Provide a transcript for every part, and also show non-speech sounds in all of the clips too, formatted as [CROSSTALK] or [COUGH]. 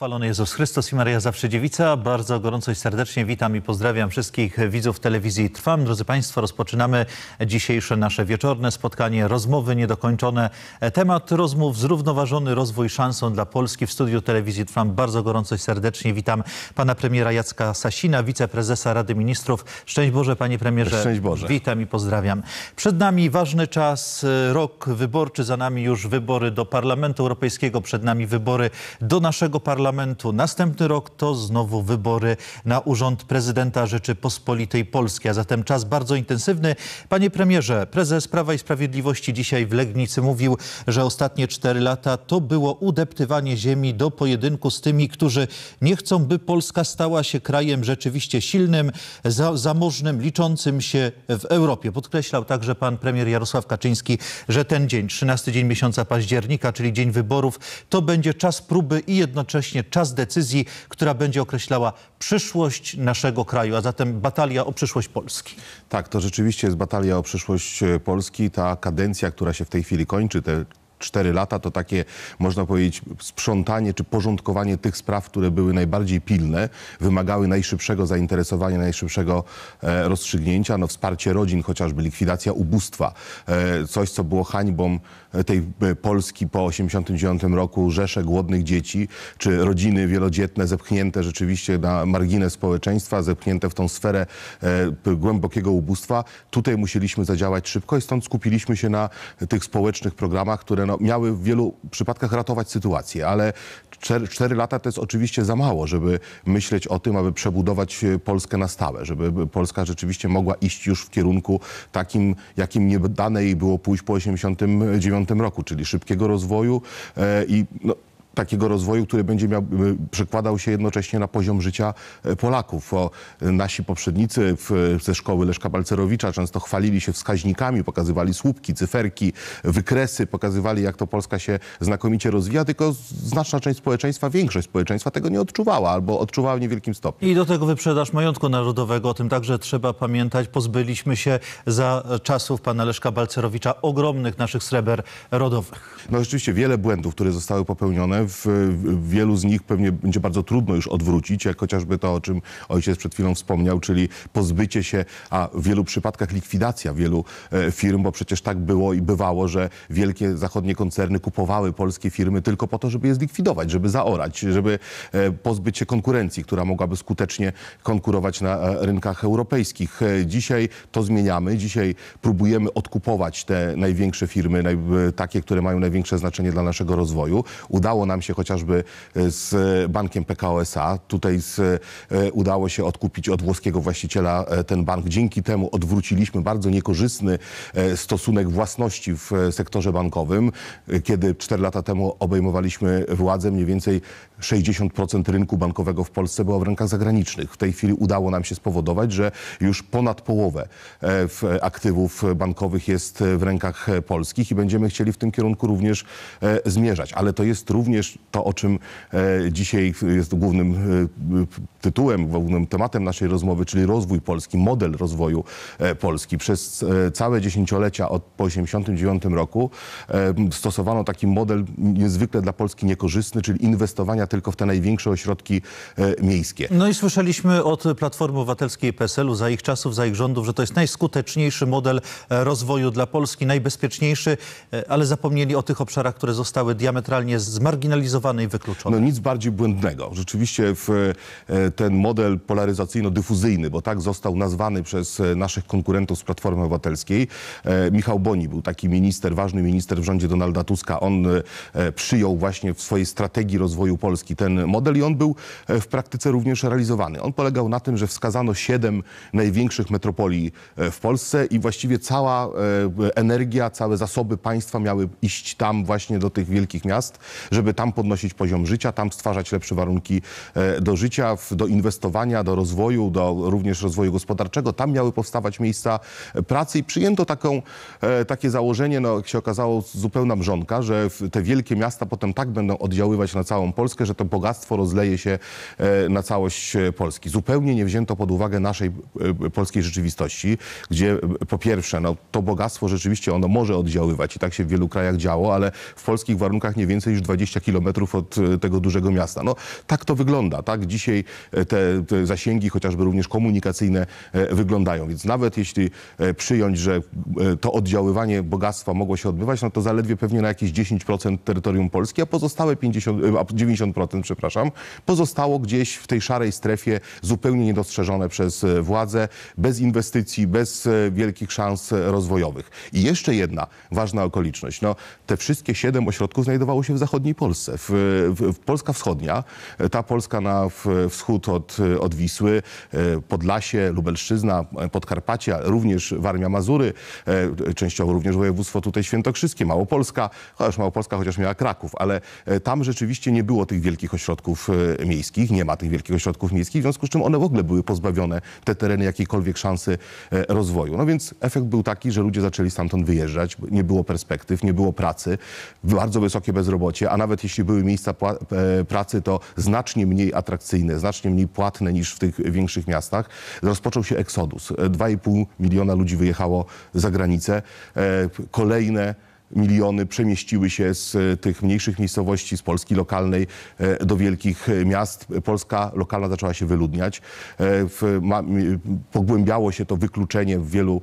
Chwalony Jezus Chrystus i Maria Zawsze Bardzo gorąco i serdecznie witam i pozdrawiam wszystkich widzów telewizji Trwam. Drodzy Państwo, rozpoczynamy dzisiejsze nasze wieczorne spotkanie Rozmowy Niedokończone. Temat rozmów Zrównoważony rozwój szansą dla Polski w studiu telewizji Trwam. Bardzo gorąco i serdecznie witam pana premiera Jacka Sasina, wiceprezesa Rady Ministrów. Szczęść Boże, panie premierze. Szczęść Boże. Witam i pozdrawiam. Przed nami ważny czas, rok wyborczy, za nami już wybory do Parlamentu Europejskiego, przed nami wybory do naszego parlamentu Parlamentu. Następny rok to znowu wybory na Urząd Prezydenta Rzeczypospolitej Polskiej, a zatem czas bardzo intensywny. Panie premierze, prezes Prawa i Sprawiedliwości dzisiaj w Legnicy mówił, że ostatnie cztery lata to było udeptywanie ziemi do pojedynku z tymi, którzy nie chcą, by Polska stała się krajem rzeczywiście silnym, za zamożnym, liczącym się w Europie. Podkreślał także pan premier Jarosław Kaczyński, że ten dzień, 13 dzień miesiąca października, czyli dzień wyborów, to będzie czas próby i jednocześnie właśnie czas decyzji, która będzie określała przyszłość naszego kraju, a zatem batalia o przyszłość Polski. Tak, to rzeczywiście jest batalia o przyszłość e, Polski. Ta kadencja, która się w tej chwili kończy, te cztery lata to takie, można powiedzieć, sprzątanie czy porządkowanie tych spraw, które były najbardziej pilne, wymagały najszybszego zainteresowania, najszybszego e, rozstrzygnięcia. No, wsparcie rodzin, chociażby likwidacja ubóstwa, e, coś, co było hańbą tej e, Polski po 89 roku, rzesze głodnych dzieci, czy rodziny wielodzietne zepchnięte rzeczywiście na margines społeczeństwa, zepchnięte w tą sferę e, głębokiego ubóstwa. Tutaj musieliśmy zadziałać szybko i stąd skupiliśmy się na tych społecznych programach, które no, miały w wielu przypadkach ratować sytuację, ale cztery lata to jest oczywiście za mało, żeby myśleć o tym, aby przebudować e, Polskę na stałe, żeby Polska rzeczywiście mogła iść już w kierunku takim, jakim nie dane jej było pójść po 89 roku, czyli szybkiego rozwoju e, i no, takiego rozwoju, który będzie miał, przekładał się jednocześnie na poziom życia e, Polaków. O, nasi poprzednicy w, ze szkoły Leszka Balcerowicza często chwalili się wskaźnikami, pokazywali słupki, cyferki, wykresy, pokazywali jak to Polska się znakomicie rozwija, tylko znaczna część społeczeństwa, większość społeczeństwa tego nie odczuwała albo odczuwała w niewielkim stopniu. I do tego wyprzedaż majątku narodowego, o tym także trzeba pamiętać. Pozbyliśmy się za czasów pana Leszka Balcerowicza ogromnych naszych sreber rodowych. No rzeczywiście wiele błędów, które zostały popełnione w wielu z nich pewnie będzie bardzo trudno już odwrócić, jak chociażby to, o czym ojciec przed chwilą wspomniał, czyli pozbycie się, a w wielu przypadkach likwidacja wielu e, firm, bo przecież tak było i bywało, że wielkie zachodnie koncerny kupowały polskie firmy tylko po to, żeby je zlikwidować, żeby zaorać, żeby e, pozbyć się konkurencji, która mogłaby skutecznie konkurować na e, rynkach europejskich. Dzisiaj to zmieniamy. Dzisiaj próbujemy odkupować te największe firmy, takie, które mają największe znaczenie dla naszego rozwoju. Udało nam się chociażby e, z bankiem PKO SA. Tutaj z, e, udało się odkupić od włoskiego właściciela e, ten bank. Dzięki temu odwróciliśmy bardzo niekorzystny stosunek własności w sektorze bankowym. Kiedy 4 lata temu obejmowaliśmy władzę, mniej więcej 60% rynku bankowego w Polsce było w rękach zagranicznych. W tej chwili udało nam się spowodować, że już ponad połowę aktywów bankowych jest w rękach polskich i będziemy chcieli w tym kierunku również zmierzać. Ale to jest również również to, o czym e, dzisiaj jest głównym e, tytułem, głównym tematem naszej rozmowy, czyli rozwój Polski, model rozwoju e, Polski. Przez całe dziesięciolecia od po 89 roku stosowano taki model niezwykle dla Polski niekorzystny, czyli inwestowania tylko w te największe ośrodki miejskie. No i słyszeliśmy od Platformy Obywatelskiej PSL-u za ich czasów, za ich rządów, że to jest najskuteczniejszy model rozwoju dla Polski, najbezpieczniejszy, ale zapomnieli o tych obszarach, które zostały diametralnie zmarginalizowane i No nic bardziej błędnego. Rzeczywiście w, e, ten model polaryzacyjno-dyfuzyjny, bo tak został nazwany przez e, naszych konkurentów z Platformy Obywatelskiej. E, Michał Boni był taki minister, ważny minister w rządzie Donalda Tuska. On przyjął właśnie w swojej strategii rozwoju Polski ten model i on był w praktyce również realizowany. On polegał na tym, że wskazano siedem największych metropolii w Polsce i właściwie cała energia, całe zasoby państwa miały iść tam właśnie do tych wielkich miast, żeby tam podnosić poziom życia, tam stwarzać lepsze warunki e, do życia, do inwestowania, do rozwoju, do również rozwoju gospodarczego. Tam miały powstawać miejsca pracy i przyjęto taką, e, takie założenie, no, jak się okazało, zupełna mrzonka, że te wielkie miasta potem tak będą oddziaływać na całą Polskę, że to bogactwo rozleje się e, na całość Polski. Zupełnie nie wzięto pod uwagę naszej polskiej rzeczywistości, gdzie po pierwsze, no, to bogactwo rzeczywiście ono może oddziaływać i tak się w wielu krajach działo, ale w polskich warunkach nie więcej niż 20 km kilometrów od e, tego dużego miasta. No, tak to wygląda, tak dzisiaj e, te, te zasięgi, chociażby również komunikacyjne, e, wyglądają. Więc nawet jeśli przyjąć, że to oddziaływanie bogactwa mogło się odbywać, no to zaledwie pewnie na jakieś 10% terytorium Polski, a pozostałe 50, 90%, przepraszam, pozostało gdzieś w tej szarej strefie, zupełnie niedostrzeżone przez władze, bez inwestycji, bez wielkich szans rozwojowych. I jeszcze jedna ważna okoliczność. No, te wszystkie siedem ośrodków znajdowało się w zachodniej Polsce. Polsce. W, w, Polska wschodnia, e, ta Polska na wschód od, e, od Wisły, e, Podlasie, Lubelszczyzna, Podkarpacia, również Warmia Mazury, częściowo również województwo tutaj świętokrzyskie, Małopolska, chociaż Małopolska chociaż miała Kraków, ale tam rzeczywiście nie było tych wielkich ośrodków miejskich, nie ma tych wielkich ośrodków miejskich, w związku z czym one w ogóle były pozbawione, te tereny, jakiejkolwiek szansy rozwoju. No więc efekt był taki, że ludzie zaczęli stamtąd wyjeżdżać, nie było perspektyw, nie było pracy, bardzo wysokie bezrobocie, a nawet jeśli jeśli były miejsca e, pracy, to znacznie mniej atrakcyjne, znacznie mniej płatne niż w tych większych miastach. Rozpoczął się eksodus. 2,5 e, miliona ludzi wyjechało za granicę. E, kolejne miliony przemieściły się z e, tych mniejszych miejscowości, z Polski lokalnej e, do wielkich e, miast. Polska lokalna zaczęła się wyludniać. Pogłębiało się to wykluczenie w wielu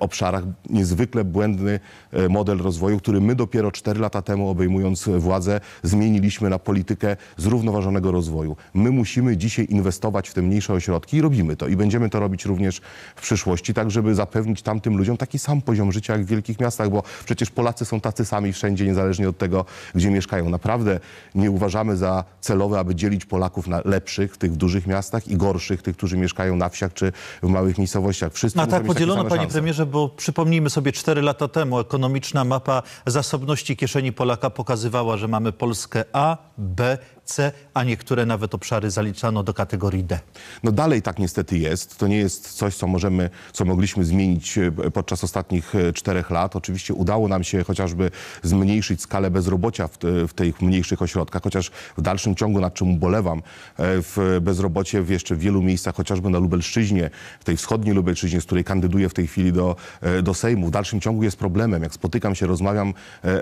obszarach. Niezwykle błędny model rozwoju, który my dopiero 4 lata temu obejmując władzę zmieniliśmy na politykę zrównoważonego rozwoju. My musimy dzisiaj inwestować w te mniejsze ośrodki i robimy to. I będziemy to robić również w przyszłości, tak żeby zapewnić tamtym ludziom taki sam poziom życia jak w wielkich miastach, bo przecież Polacy są tacy sami wszędzie, niezależnie od tego, gdzie mieszkają. Naprawdę nie uważamy za celowe, aby dzielić Polaków na lepszych, tych w dużych miastach i gorszych, tych, którzy mieszkają na wsiach czy w małych miejscowościach. Wszyscy no, a tak podzielono, panie szanse. premierze, bo przypomnijmy sobie, cztery lata temu ekonomiczna mapa zasobności kieszeni Polaka pokazywała, że mamy Polskę A, B C, a niektóre nawet obszary zaliczano do kategorii D. No dalej tak niestety jest. To nie jest coś, co możemy, co mogliśmy zmienić e, podczas ostatnich e, czterech lat. Oczywiście udało nam się chociażby zmniejszyć skalę bezrobocia w, e, w tych mniejszych ośrodkach, chociaż w dalszym ciągu, nad czym ubolewam, w bezrobocie w jeszcze wielu miejscach, chociażby na Lubelszczyźnie, w tej wschodniej Lubelszczyźnie, z której kandyduję w tej chwili do, do Sejmu, w dalszym ciągu jest problemem. Jak spotykam się, rozmawiam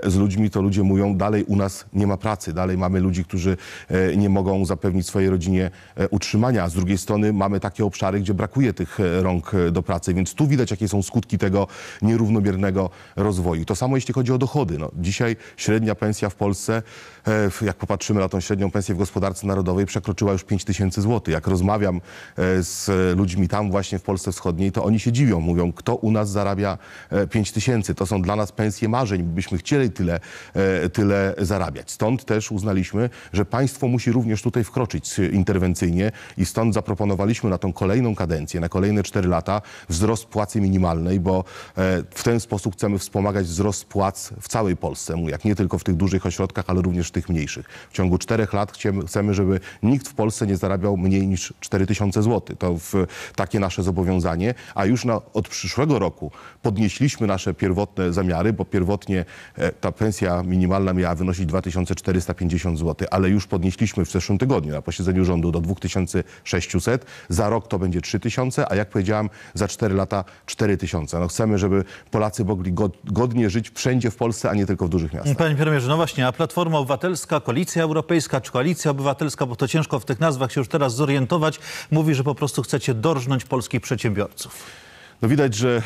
z ludźmi, to ludzie mówią, dalej u nas nie ma pracy, dalej mamy ludzi, którzy E, nie mogą zapewnić swojej rodzinie e, utrzymania. A z drugiej strony mamy takie obszary, gdzie brakuje tych e, rąk do pracy, więc tu widać, jakie są skutki tego nierównomiernego rozwoju. To samo jeśli chodzi o dochody. No, dzisiaj średnia pensja w Polsce E, jak popatrzymy na tą średnią pensję w gospodarce narodowej, przekroczyła już 5 tysięcy złotych. Jak rozmawiam e, z ludźmi tam właśnie w Polsce Wschodniej, to oni się dziwią, mówią, kto u nas zarabia 5 e, tysięcy. To są dla nas pensje marzeń, byśmy chcieli tyle, tyle zarabiać. Stąd też uznaliśmy, że państwo musi również tutaj wkroczyć interwencyjnie i stąd zaproponowaliśmy na tą kolejną kadencję, na kolejne 4 lata wzrost płacy minimalnej, bo w ten sposób chcemy wspomagać wzrost płac w całej Polsce, jak nie tylko w tych dużych ośrodkach, ale również niż tych mniejszych. W ciągu czterech lat chcemy, żeby nikt w Polsce nie zarabiał mniej niż 4000 zł. To w, takie nasze zobowiązanie, a już na, od przyszłego roku podnieśliśmy nasze pierwotne zamiary, bo pierwotnie e, ta pensja minimalna miała wynosić 2450 zł, ale już podnieśliśmy w zeszłym tygodniu na posiedzeniu rządu do 2600. Za rok to będzie 3000, a jak powiedziałam, za 4 lata 4000. No chcemy, żeby Polacy mogli godnie żyć wszędzie w Polsce, a nie tylko w dużych miastach. Panie premierze, no właśnie, a Platforma Obywatelska Obywatelska, Koalicja Europejska czy Koalicja Obywatelska, bo to ciężko w tych nazwach się już teraz zorientować, mówi, że po prostu chcecie dorżnąć polskich przedsiębiorców. No widać, że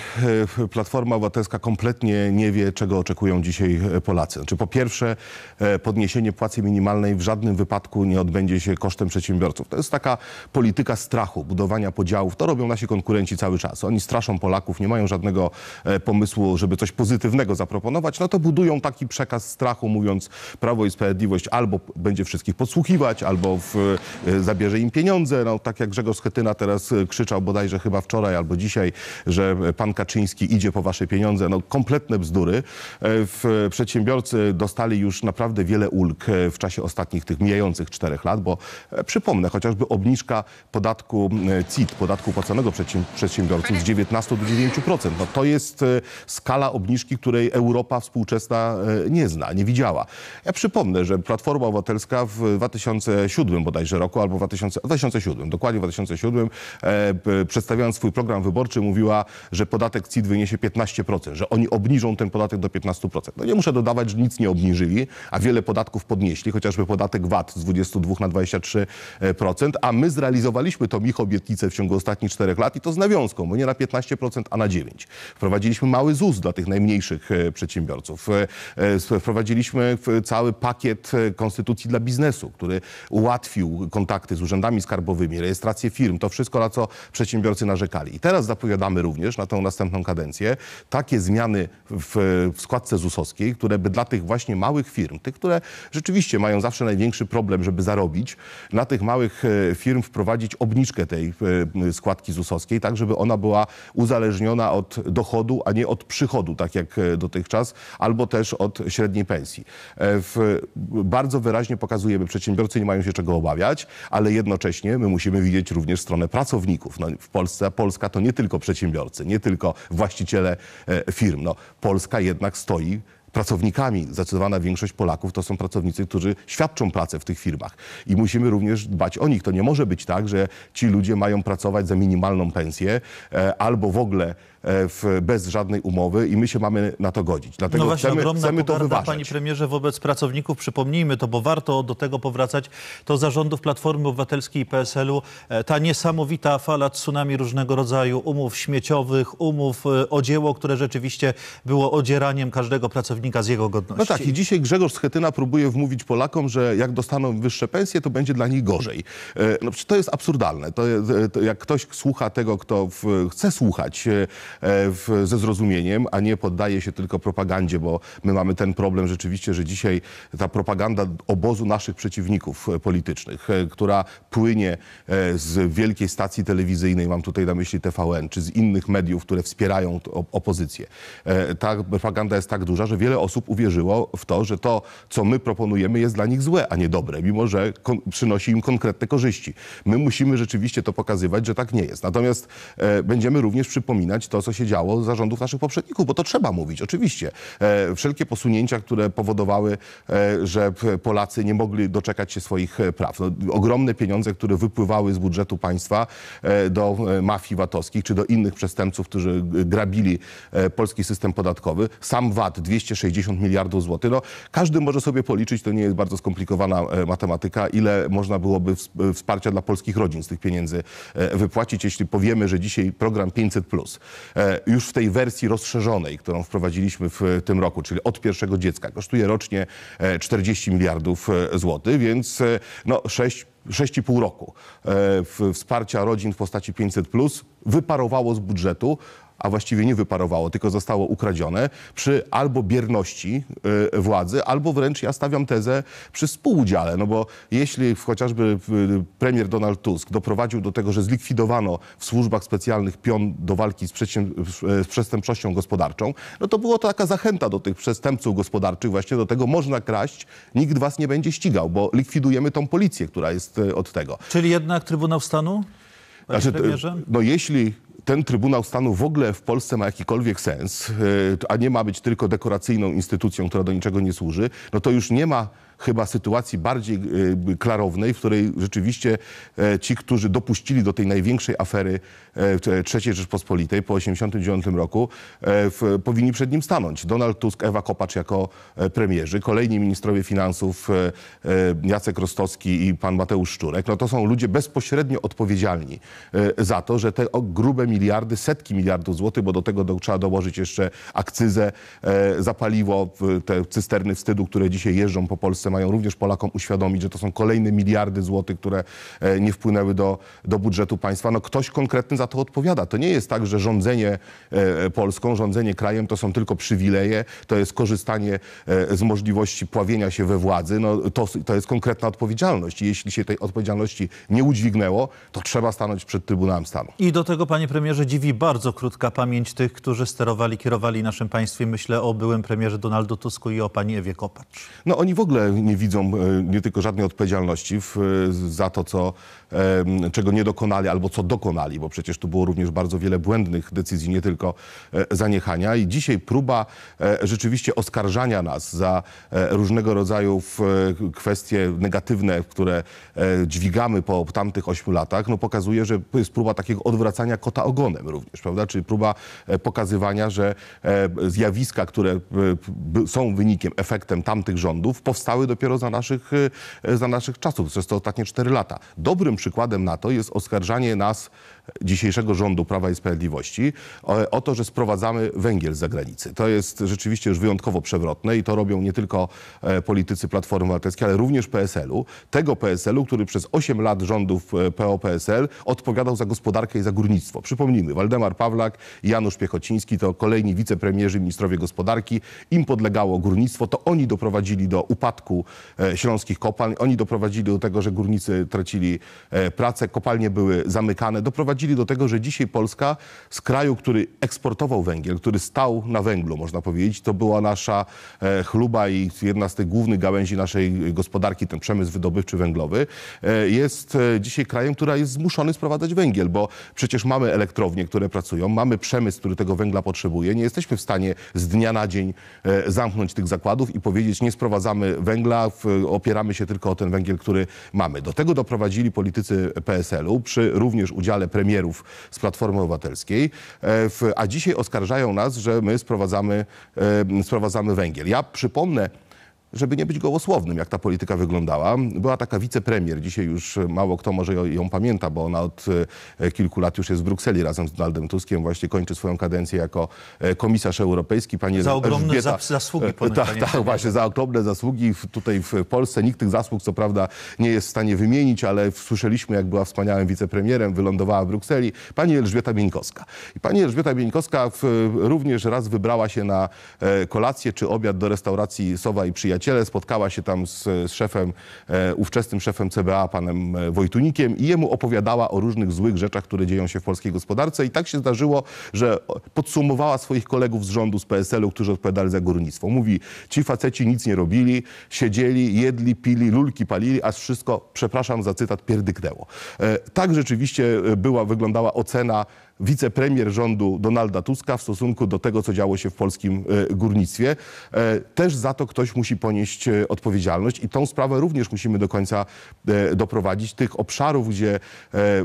e, Platforma Obywatelska kompletnie nie wie, czego oczekują dzisiaj e, Polacy. Znaczy, po pierwsze, e, podniesienie płacy minimalnej w żadnym wypadku nie odbędzie się kosztem przedsiębiorców. To jest taka polityka strachu, budowania podziałów. To robią nasi konkurenci cały czas. Oni straszą Polaków, nie mają żadnego pomysłu, żeby coś pozytywnego zaproponować. No to budują taki przekaz strachu, mówiąc Prawo i Sprawiedliwość albo będzie wszystkich podsłuchiwać, albo w, zabierze im pieniądze. No, tak jak Grzegorz Schetyna teraz krzyczał bodajże chyba wczoraj albo dzisiaj, że pan Kaczyński idzie po wasze pieniądze. No kompletne bzdury. E, w przedsiębiorcy dostali już naprawdę wiele ulg e, w czasie ostatnich tych mijających czterech lat, bo e, przypomnę, chociażby obniżka podatku CIT, podatku płaconego przedsiębiorców z 19 do 9%. No to jest skala obniżki, której Europa współczesna nie zna, nie widziała. Ja przypomnę, że Platforma Obywatelska w 2007 bodajże roku, albo 2000, 2007, dokładnie w 2007, przedstawiając swój program wyborczy mówiła, że podatek CIT wyniesie 15%, że oni obniżą ten podatek do 15%. No nie muszę dodawać, że nic nie obniżyli, a wiele podatków podnieśli, chociażby podatek VAT z 22 na 23%, a my zrealizowaliśmy to, ich obietnicę w ciągu ostatnich czterech lat i to z nawiązką, bo nie na 15%, a na 9%. Wprowadziliśmy mały ZUS dla tych najmniejszych e, przedsiębiorców. E, e, wprowadziliśmy cały pakiet konstytucji dla biznesu, który ułatwił kontakty z urzędami skarbowymi, rejestrację firm, to wszystko, na co przedsiębiorcy narzekali. I teraz zapowiadamy również na tą następną kadencję takie zmiany w, w składce ZUS-owskiej, które by dla tych właśnie małych firm, tych, które rzeczywiście mają zawsze największy problem, żeby zarobić, na tych małych e, firm wprowadzić obniżkę tej e, składki ZUS-owskiej, tak żeby ona była uzależniona od dochodu, a nie od przychodu, tak jak e, dotychczas, albo też od średniej pensji. W, bardzo wyraźnie pokazujemy, przedsiębiorcy nie mają się czego obawiać, ale jednocześnie my musimy widzieć również stronę pracowników. No, w Polsce Polska to nie tylko przedsiębiorcy, przedsiębiorcy, nie tylko właściciele e, firm. No, Polska jednak stoi pracownikami. Zdecydowana większość Polaków to są pracownicy, którzy świadczą pracę w tych firmach i musimy również dbać o nich. To nie może być tak, że ci ludzie mają pracować za minimalną pensję e, albo w ogóle E, w, bez żadnej umowy i my się mamy na to godzić. Dlatego no właśnie, chcemy, ogromna chcemy pogarda, to wyważać. Panie premierze, wobec pracowników, przypomnijmy to, bo warto do tego powracać, to zarządów Platformy Obywatelskiej i PSL-u e, ta niesamowita fala tsunami różnego rodzaju umów śmieciowych, umów e, o dzieło, które rzeczywiście było odzieraniem każdego pracownika z jego godności. No tak i dzisiaj Grzegorz Schetyna próbuje wmówić Polakom, że jak dostaną wyższe pensje, to będzie dla nich gorzej. No, to jest absurdalne. To, to jak ktoś słucha tego, kto w, chce słuchać E, w, ze zrozumieniem, a nie poddaje się tylko propagandzie, bo my mamy ten problem rzeczywiście, że dzisiaj ta propaganda obozu naszych przeciwników e, politycznych, e, która płynie z wielkiej stacji telewizyjnej, mam tutaj na myśli TVN, czy z innych mediów, które wspierają opozycję. Ta propaganda jest tak duża, że wiele osób uwierzyło w to, że to, co my proponujemy, jest dla nich złe, a nie dobre, mimo że przynosi im konkretne korzyści. My musimy rzeczywiście to pokazywać, że tak nie jest. Natomiast będziemy również przypominać to, co się działo za rządów naszych poprzedników, bo to trzeba mówić, oczywiście. E, wszelkie posunięcia, które powodowały, e, że Polacy nie mogli doczekać się swoich e, praw. No, ogromne pieniądze, które wypływały z budżetu państwa do mafii VAT-owskich czy do innych przestępców, którzy grabili polski system podatkowy. Sam VAT 260 miliardów złotych. No, każdy może sobie policzyć, to nie jest bardzo skomplikowana matematyka, ile można byłoby wsparcia dla polskich rodzin z tych pieniędzy wypłacić, jeśli powiemy, że dzisiaj program 500 plus E, już w tej wersji rozszerzonej, którą wprowadziliśmy w tym roku, czyli od pierwszego dziecka, kosztuje rocznie 40 e, miliardów e, złotych, więc no 6 6,5 roku wsparcia rodzin w postaci 500 plus wyparowało z budżetu a właściwie nie wyparowało, tylko zostało ukradzione, przy albo bierności y, władzy, albo wręcz ja stawiam tezę przy współudziale. No bo jeśli chociażby y, premier Donald Tusk doprowadził do tego, że zlikwidowano w służbach specjalnych pion do walki z, z przestępczością gospodarczą, no to była to taka zachęta do tych przestępców gospodarczych, właśnie do tego można kraść, nikt was nie będzie ścigał, bo likwidujemy tą policję, która jest y, od tego. Czyli jednak Trybunał Stanu? Panie znaczy, premierze? No jeśli ten Trybunał Stanu w ogóle w Polsce ma jakikolwiek sens, y, a nie ma być tylko dekoracyjną instytucją, która do niczego nie służy, no to już nie ma chyba sytuacji bardziej e, klarownej, w której rzeczywiście e, ci, którzy dopuścili do tej największej afery e, III Rzeczpospolitej po 1989 roku, powinni przed nim stanąć. Donald Tusk, Ewa Kopacz jako premierzy, kolejni ministrowie finansów Jacek Rostowski i pan Mateusz Szczurek. No to są ludzie bezpośrednio odpowiedzialni za to, że te grube miliardy, setki miliardów złotych, bo do tego do, trzeba dołożyć jeszcze akcyzę zapaliwo, te cysterny wstydu, które dzisiaj jeżdżą po Polsce, mają również Polakom uświadomić, że to są kolejne miliardy złotych, które e, nie wpłynęły do, do budżetu państwa. No ktoś konkretny za to odpowiada. To nie jest tak, że rządzenie e, e, Polską, rządzenie krajem to są tylko przywileje, to jest korzystanie z możliwości pławienia się we władzy. No to, to jest konkretna odpowiedzialność. I jeśli się tej odpowiedzialności nie udźwignęło, to trzeba stanąć przed Trybunałem Stanu. I do tego, panie premierze, dziwi bardzo krótka pamięć tych, którzy sterowali, kierowali naszym państwem. Myślę o byłym premierze Donaldu Tusku i o pani Ewie Kopacz. No oni w ogóle nie widzą e, nie tylko żadnej odpowiedzialności w, e, za to, co czego nie dokonali albo co dokonali, bo przecież tu było również bardzo wiele błędnych decyzji, nie tylko e, zaniechania. I dzisiaj próba e, rzeczywiście oskarżania nas za e, różnego rodzaju kwestie negatywne, które dźwigamy po tamtych ośmiu latach, no pokazuje, że jest próba takiego odwracania kota ogonem również, prawda? Czyli próba pokazywania, że zjawiska, które są wynikiem, efektem tamtych rządów, powstały dopiero za naszych, za naszych czasów, przez te ostatnie cztery lata. Dobrym przykładem na to jest oskarżanie nas dzisiejszego rządu Prawa i Sprawiedliwości e, o to, że sprowadzamy węgiel z zagranicy. To jest rzeczywiście już wyjątkowo przewrotne i to robią nie tylko e, politycy Platformy Obywatelskiej, ale również PSL-u. Tego PSL-u, który przez 8 lat rządów e, PO-PSL odpowiadał za gospodarkę i za górnictwo. Przypomnijmy, Waldemar Pawlak, Janusz Piechociński to kolejni wicepremierzy, ministrowie gospodarki. Im podlegało górnictwo, to oni doprowadzili do upadku śląskich kopalń, oni doprowadzili do tego, że górnicy tracili pracę, kopalnie były zamykane, doprowadzili doprowadzili do tego, że dzisiaj Polska z kraju, który eksportował węgiel, który stał na węglu, można powiedzieć, to była nasza e, chluba i jedna z tych głównych gałęzi naszej gospodarki, ten przemysł wydobywczy węglowy, e, jest e, dzisiaj krajem, który jest zmuszony sprowadzać węgiel, bo przecież mamy elektrownie, które pracują, mamy przemysł, który tego węgla potrzebuje. Nie jesteśmy w stanie z dnia na dzień zamknąć tych zakładów i powiedzieć, nie sprowadzamy węgla, opieramy się tylko o ten węgiel, który mamy. Do tego doprowadzili politycy PSL-u przy również udziale premiera premierów z Platformy Obywatelskiej, e, a dzisiaj oskarżają nas, że my sprowadzamy, e, sprowadzamy węgiel. Ja przypomnę, żeby nie być gołosłownym, jak ta polityka wyglądała. Była taka wicepremier, dzisiaj już mało kto może ją pamięta, bo ona od e, kilku lat już jest w Brukseli razem z Donaldem Tuskiem, właśnie kończy swoją kadencję jako e, komisarz europejski. Pani za ogromne Elżbieta, zasługi. [LAUGHS] Tak, ta, właśnie, za ogromne zasługi tutaj w Polsce. Nikt tych zasług co prawda nie jest w stanie wymienić, ale słyszeliśmy, jak była wspaniałym wicepremierem, wylądowała w Brukseli, pani Elżbieta Bieńkowska. I pani Elżbieta Bieńkowska w, również raz wybrała się na e, kolację czy obiad do restauracji Sowa i Przyjaciół przyjaciele, spotkała się tam z, z szefem, e, ówczesnym szefem CBA, panem e, Wojtunikiem i jemu opowiadała o różnych złych rzeczach, które dzieją się w polskiej gospodarce i tak się zdarzyło, że podsumowała swoich kolegów z rządu, z PSL-u, którzy odpowiadali za górnictwo. Mówi, ci faceci nic nie robili, siedzieli, jedli, pili, lulki palili, a wszystko, przepraszam za cytat, pierdyknęło. E, tak rzeczywiście e, była, wyglądała ocena wicepremier rządu Donalda Tuska w stosunku do tego, co działo się w polskim e, górnictwie. E, też za to ktoś musi ponieść e, odpowiedzialność i tą sprawę również musimy do końca doprowadzić. Tych obszarów, gdzie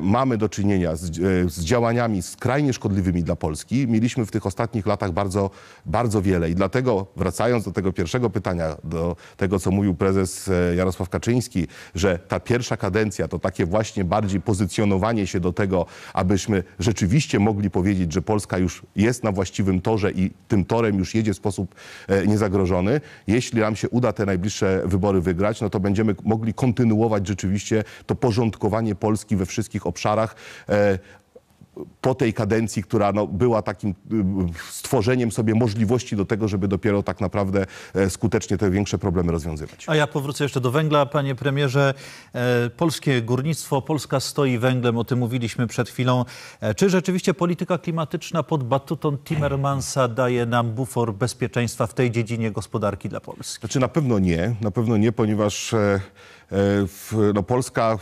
mamy do czynienia z, z działaniami skrajnie szkodliwymi dla Polski, mieliśmy w tych ostatnich latach bardzo, bardzo wiele. I dlatego wracając do tego pierwszego pytania, do tego, co mówił prezes Jarosław Kaczyński, że ta pierwsza kadencja to takie właśnie bardziej pozycjonowanie się do tego, abyśmy rzeczywiście rzeczywiście mogli powiedzieć, że Polska już jest na właściwym torze i tym torem już jedzie w sposób e, niezagrożony. Jeśli nam się uda te najbliższe wybory wygrać, no to będziemy mogli kontynuować rzeczywiście to porządkowanie Polski we wszystkich obszarach, e, po tej kadencji, która no, była takim y, stworzeniem sobie możliwości do tego, żeby dopiero tak naprawdę e, skutecznie te większe problemy rozwiązywać. A ja powrócę jeszcze do węgla, panie premierze. E, polskie górnictwo, Polska stoi węglem, o tym mówiliśmy przed chwilą. E, czy rzeczywiście polityka klimatyczna pod batutą Timmermansa daje nam bufor bezpieczeństwa w tej dziedzinie gospodarki dla Polski? Znaczy na pewno nie, na pewno nie, ponieważ no, polska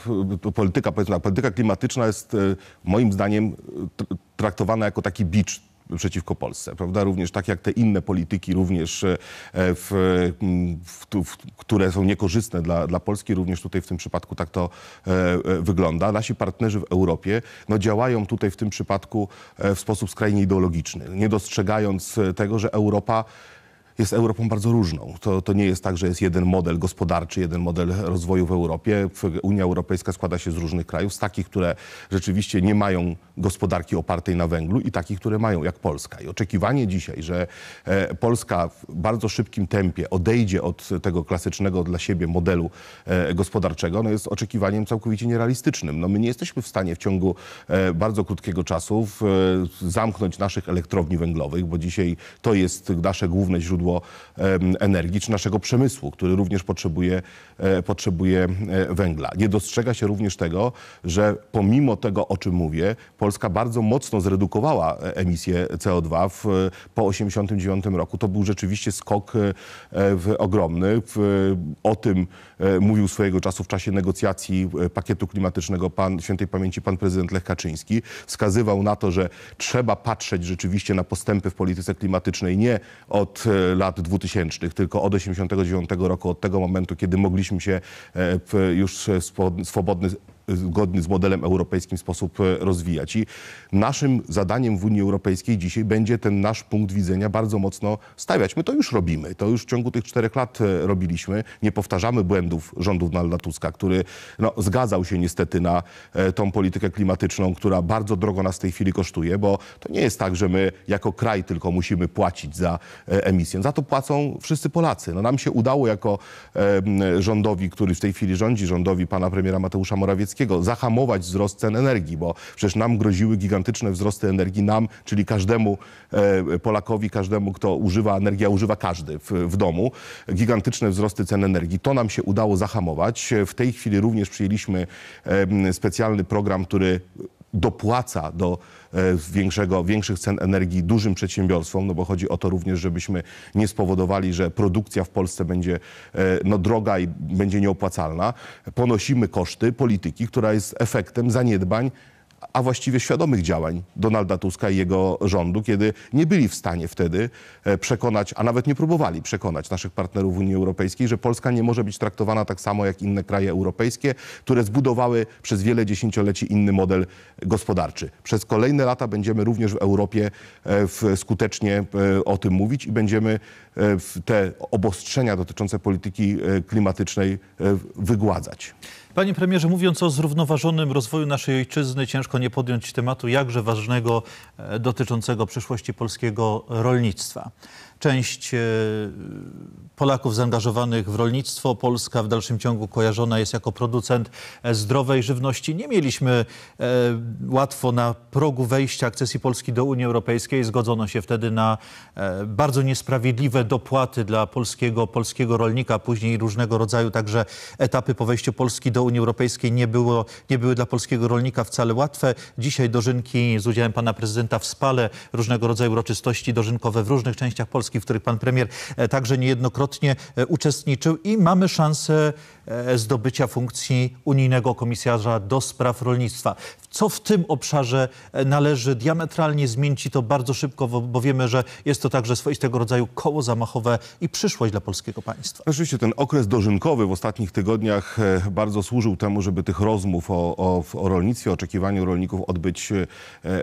polityka, tak, polityka klimatyczna jest e, moim zdaniem e, traktowana jako taki bicz przeciwko Polsce, prawda? Również tak jak te inne polityki, również e, w, w, w, które są niekorzystne dla, dla Polski, również tutaj w tym przypadku tak to wygląda. Nasi partnerzy w Europie no, działają tutaj w tym przypadku w sposób skrajnie ideologiczny, nie dostrzegając tego, że Europa jest Europą bardzo różną. To, to nie jest tak, że jest jeden model gospodarczy, jeden model rozwoju w Europie. Unia Europejska składa się z różnych krajów, z takich, które rzeczywiście nie mają gospodarki opartej na węglu i takich, które mają, jak Polska. I oczekiwanie dzisiaj, że e, Polska w bardzo szybkim tempie odejdzie od tego klasycznego dla siebie modelu e, gospodarczego, no jest oczekiwaniem całkowicie nierealistycznym. No my nie jesteśmy w stanie w ciągu e, bardzo krótkiego czasu zamknąć naszych elektrowni węglowych, bo dzisiaj to jest nasze główne źródło źródło energii, czy naszego przemysłu, który również potrzebuje, e, potrzebuje e, węgla. Nie dostrzega się również tego, że pomimo tego, o czym mówię, Polska bardzo mocno zredukowała e, emisję CO2 w, po 1989 roku. To był rzeczywiście skok ogromny. O tym mówił swojego czasu w czasie negocjacji pakietu klimatycznego pan, świętej pamięci pan prezydent Lech Kaczyński. Wskazywał na to, że trzeba patrzeć rzeczywiście na postępy w polityce klimatycznej nie od lat 2000, tylko od 89 roku, od tego momentu, kiedy mogliśmy się e, już e, swobodny zgodny z modelem europejskim sposób e, rozwijać. I naszym zadaniem w Unii Europejskiej dzisiaj będzie ten nasz punkt widzenia bardzo mocno stawiać. My to już robimy. To już w ciągu tych czterech lat e, robiliśmy. Nie powtarzamy błędów rządu Donalda Tuska, który no, zgadzał się niestety na e, tą politykę klimatyczną, która bardzo drogo nas w tej chwili kosztuje, bo to nie jest tak, że my jako kraj tylko musimy płacić za emisję. Za to płacą wszyscy Polacy. No, nam się udało jako rządowi, który w tej chwili rządzi, rządowi pana premiera Mateusza Morawieckiego, Morawieckiego zahamować wzrost cen energii, bo przecież nam groziły gigantyczne wzrosty energii, nam, czyli każdemu e, Polakowi, każdemu, kto używa energii, a używa każdy w, w domu, gigantyczne wzrosty cen energii. To nam się udało zahamować. W tej chwili również przyjęliśmy specjalny program, który dopłaca do E, większego, większych cen energii dużym przedsiębiorstwom, no bo chodzi o to również, żebyśmy nie spowodowali, że produkcja w Polsce będzie e, no, droga i będzie nieopłacalna. Ponosimy koszty polityki, która jest efektem zaniedbań a właściwie świadomych działań Donalda Tuska i jego rządu, kiedy nie byli w stanie wtedy e, przekonać, a nawet nie próbowali przekonać naszych partnerów w Unii Europejskiej, że Polska nie może być traktowana tak samo jak inne kraje europejskie, które zbudowały przez wiele dziesięcioleci inny model gospodarczy. Przez kolejne lata będziemy również w Europie e, skutecznie e, o tym mówić i będziemy te obostrzenia dotyczące polityki klimatycznej wygładzać. Panie premierze, mówiąc o zrównoważonym rozwoju naszej ojczyzny, ciężko nie podjąć tematu jakże ważnego e, dotyczącego przyszłości polskiego rolnictwa. Część e, Polaków zaangażowanych w rolnictwo, Polska w dalszym ciągu kojarzona jest jako producent e, zdrowej żywności. Nie mieliśmy e, łatwo na progu wejścia akcesji Polski do Unii Europejskiej. Zgodzono się wtedy na bardzo niesprawiedliwe dopłaty dla polskiego, polskiego rolnika. Później różnego rodzaju także etapy po wejściu Polski do Unii Europejskiej nie, było, nie były dla polskiego rolnika wcale łatwe. Dzisiaj dożynki z udziałem pana prezydenta w Spale, różnego rodzaju uroczystości dożynkowe w różnych częściach Polski Polski, w których pan premier e, także niejednokrotnie e, uczestniczył i mamy szansę E, zdobycia funkcji unijnego komisarza do spraw rolnictwa. Co w tym obszarze e, należy diametralnie zmienić i to bardzo szybko, bo wiemy, że jest to także swoistego rodzaju koło zamachowe i przyszłość dla polskiego państwa. Oczywiście ten okres dożynkowy w ostatnich tygodniach e, bardzo służył temu, żeby tych rozmów o, o, o rolnictwie, oczekiwaniu rolników odbyć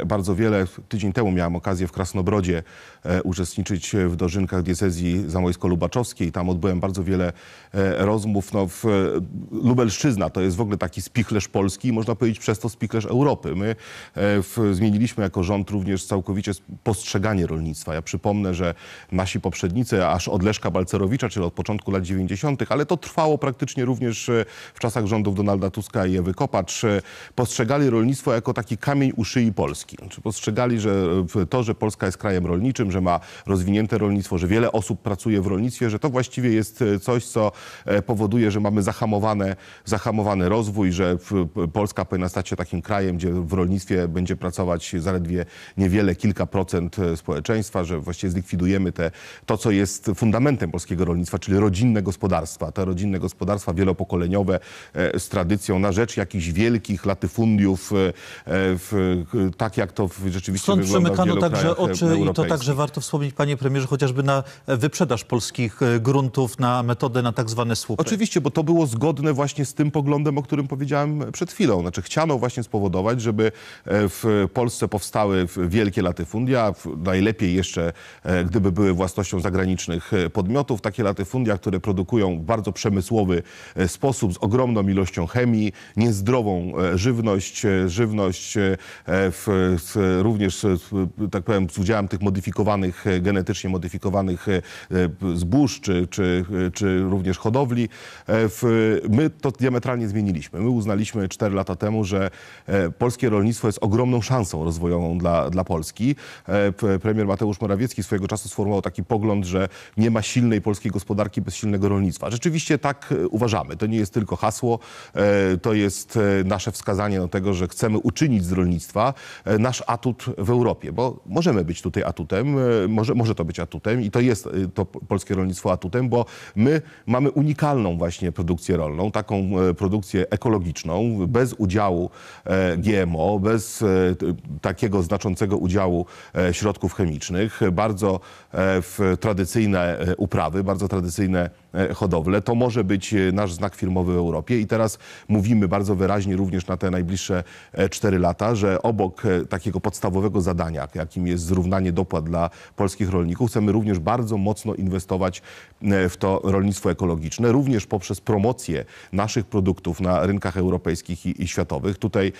bardzo wiele. Tydzień temu miałem okazję w Krasnobrodzie uczestniczyć w dożynkach diecezji zamojsko-lubaczowskiej. Tam odbyłem bardzo wiele rozmów. No, w, E, Lubelszczyzna to jest w ogóle taki spichlerz Polski i można powiedzieć przez to spichlerz Europy. My e, w, zmieniliśmy jako rząd również całkowicie postrzeganie rolnictwa. Ja przypomnę, że nasi poprzednicy, aż od Leszka Balcerowicza, czyli od początku lat 90., ale to trwało praktycznie również e, w czasach rządów Donalda Tuska i Ewy Kopacz, postrzegali rolnictwo jako taki kamień u szyi Polski. Znaczy postrzegali, że to, że Polska jest krajem rolniczym, że ma rozwinięte rolnictwo, że wiele osób pracuje w rolnictwie, że to właściwie jest coś, co powoduje, że mamy zahamowane, zahamowany rozwój, że Polska powinna stać się takim krajem, gdzie w rolnictwie będzie pracować zaledwie niewiele, kilka procent e, społeczeństwa, że właściwie zlikwidujemy te, to, co jest fundamentem polskiego rolnictwa, czyli rodzinne gospodarstwa. Te rodzinne gospodarstwa wielopokoleniowe e, z tradycją na rzecz jakichś wielkich latyfundiów, e, w, tak jak to rzeczywiście Stąd wygląda przymykano w także oczy i to także warto wspomnieć, panie premierze, chociażby na wyprzedaż polskich gruntów, na metodę, na tak zwane słupy. Oczywiście, bo to był było zgodne właśnie z tym poglądem, o którym powiedziałem przed chwilą. Znaczy chciano właśnie spowodować, żeby e, w Polsce powstały wielkie latyfundia, najlepiej jeszcze e, gdyby były własnością zagranicznych e, podmiotów, takie latyfundia, które produkują w bardzo przemysłowy sposób, z ogromną ilością chemii, niezdrową żywność, żywność w, w, również, tak powiem, z udziałem tych modyfikowanych, genetycznie modyfikowanych zbóż, czy, czy, czy również hodowli. W, Y, my to diametralnie zmieniliśmy. My uznaliśmy 4 lata temu, że e, polskie rolnictwo jest ogromną szansą rozwojową dla, dla Polski. E, premier Mateusz Morawiecki swojego czasu sformułował taki pogląd, że nie ma silnej polskiej gospodarki bez silnego rolnictwa. Rzeczywiście tak e, uważamy. To nie jest tylko hasło, to jest nasze wskazanie do tego, że chcemy uczynić z rolnictwa nasz atut w Europie, bo możemy być tutaj atutem, może, może to być atutem i to jest to polskie rolnictwo atutem, bo my mamy unikalną właśnie produkcję produkcję rolną, taką e, produkcję ekologiczną, bez udziału e, GMO, bez e, takiego znaczącego udziału środków chemicznych, bardzo w tradycyjne uprawy, bardzo tradycyjne E, hodowlę. To może być e, nasz znak firmowy w Europie i teraz mówimy bardzo wyraźnie również na te najbliższe 4 e, lata, że obok takiego podstawowego zadania, jakim jest zrównanie dopłat dla polskich rolników, chcemy również bardzo mocno inwestować w to rolnictwo ekologiczne, również poprzez promocję naszych produktów na rynkach europejskich i, i światowych. Tutaj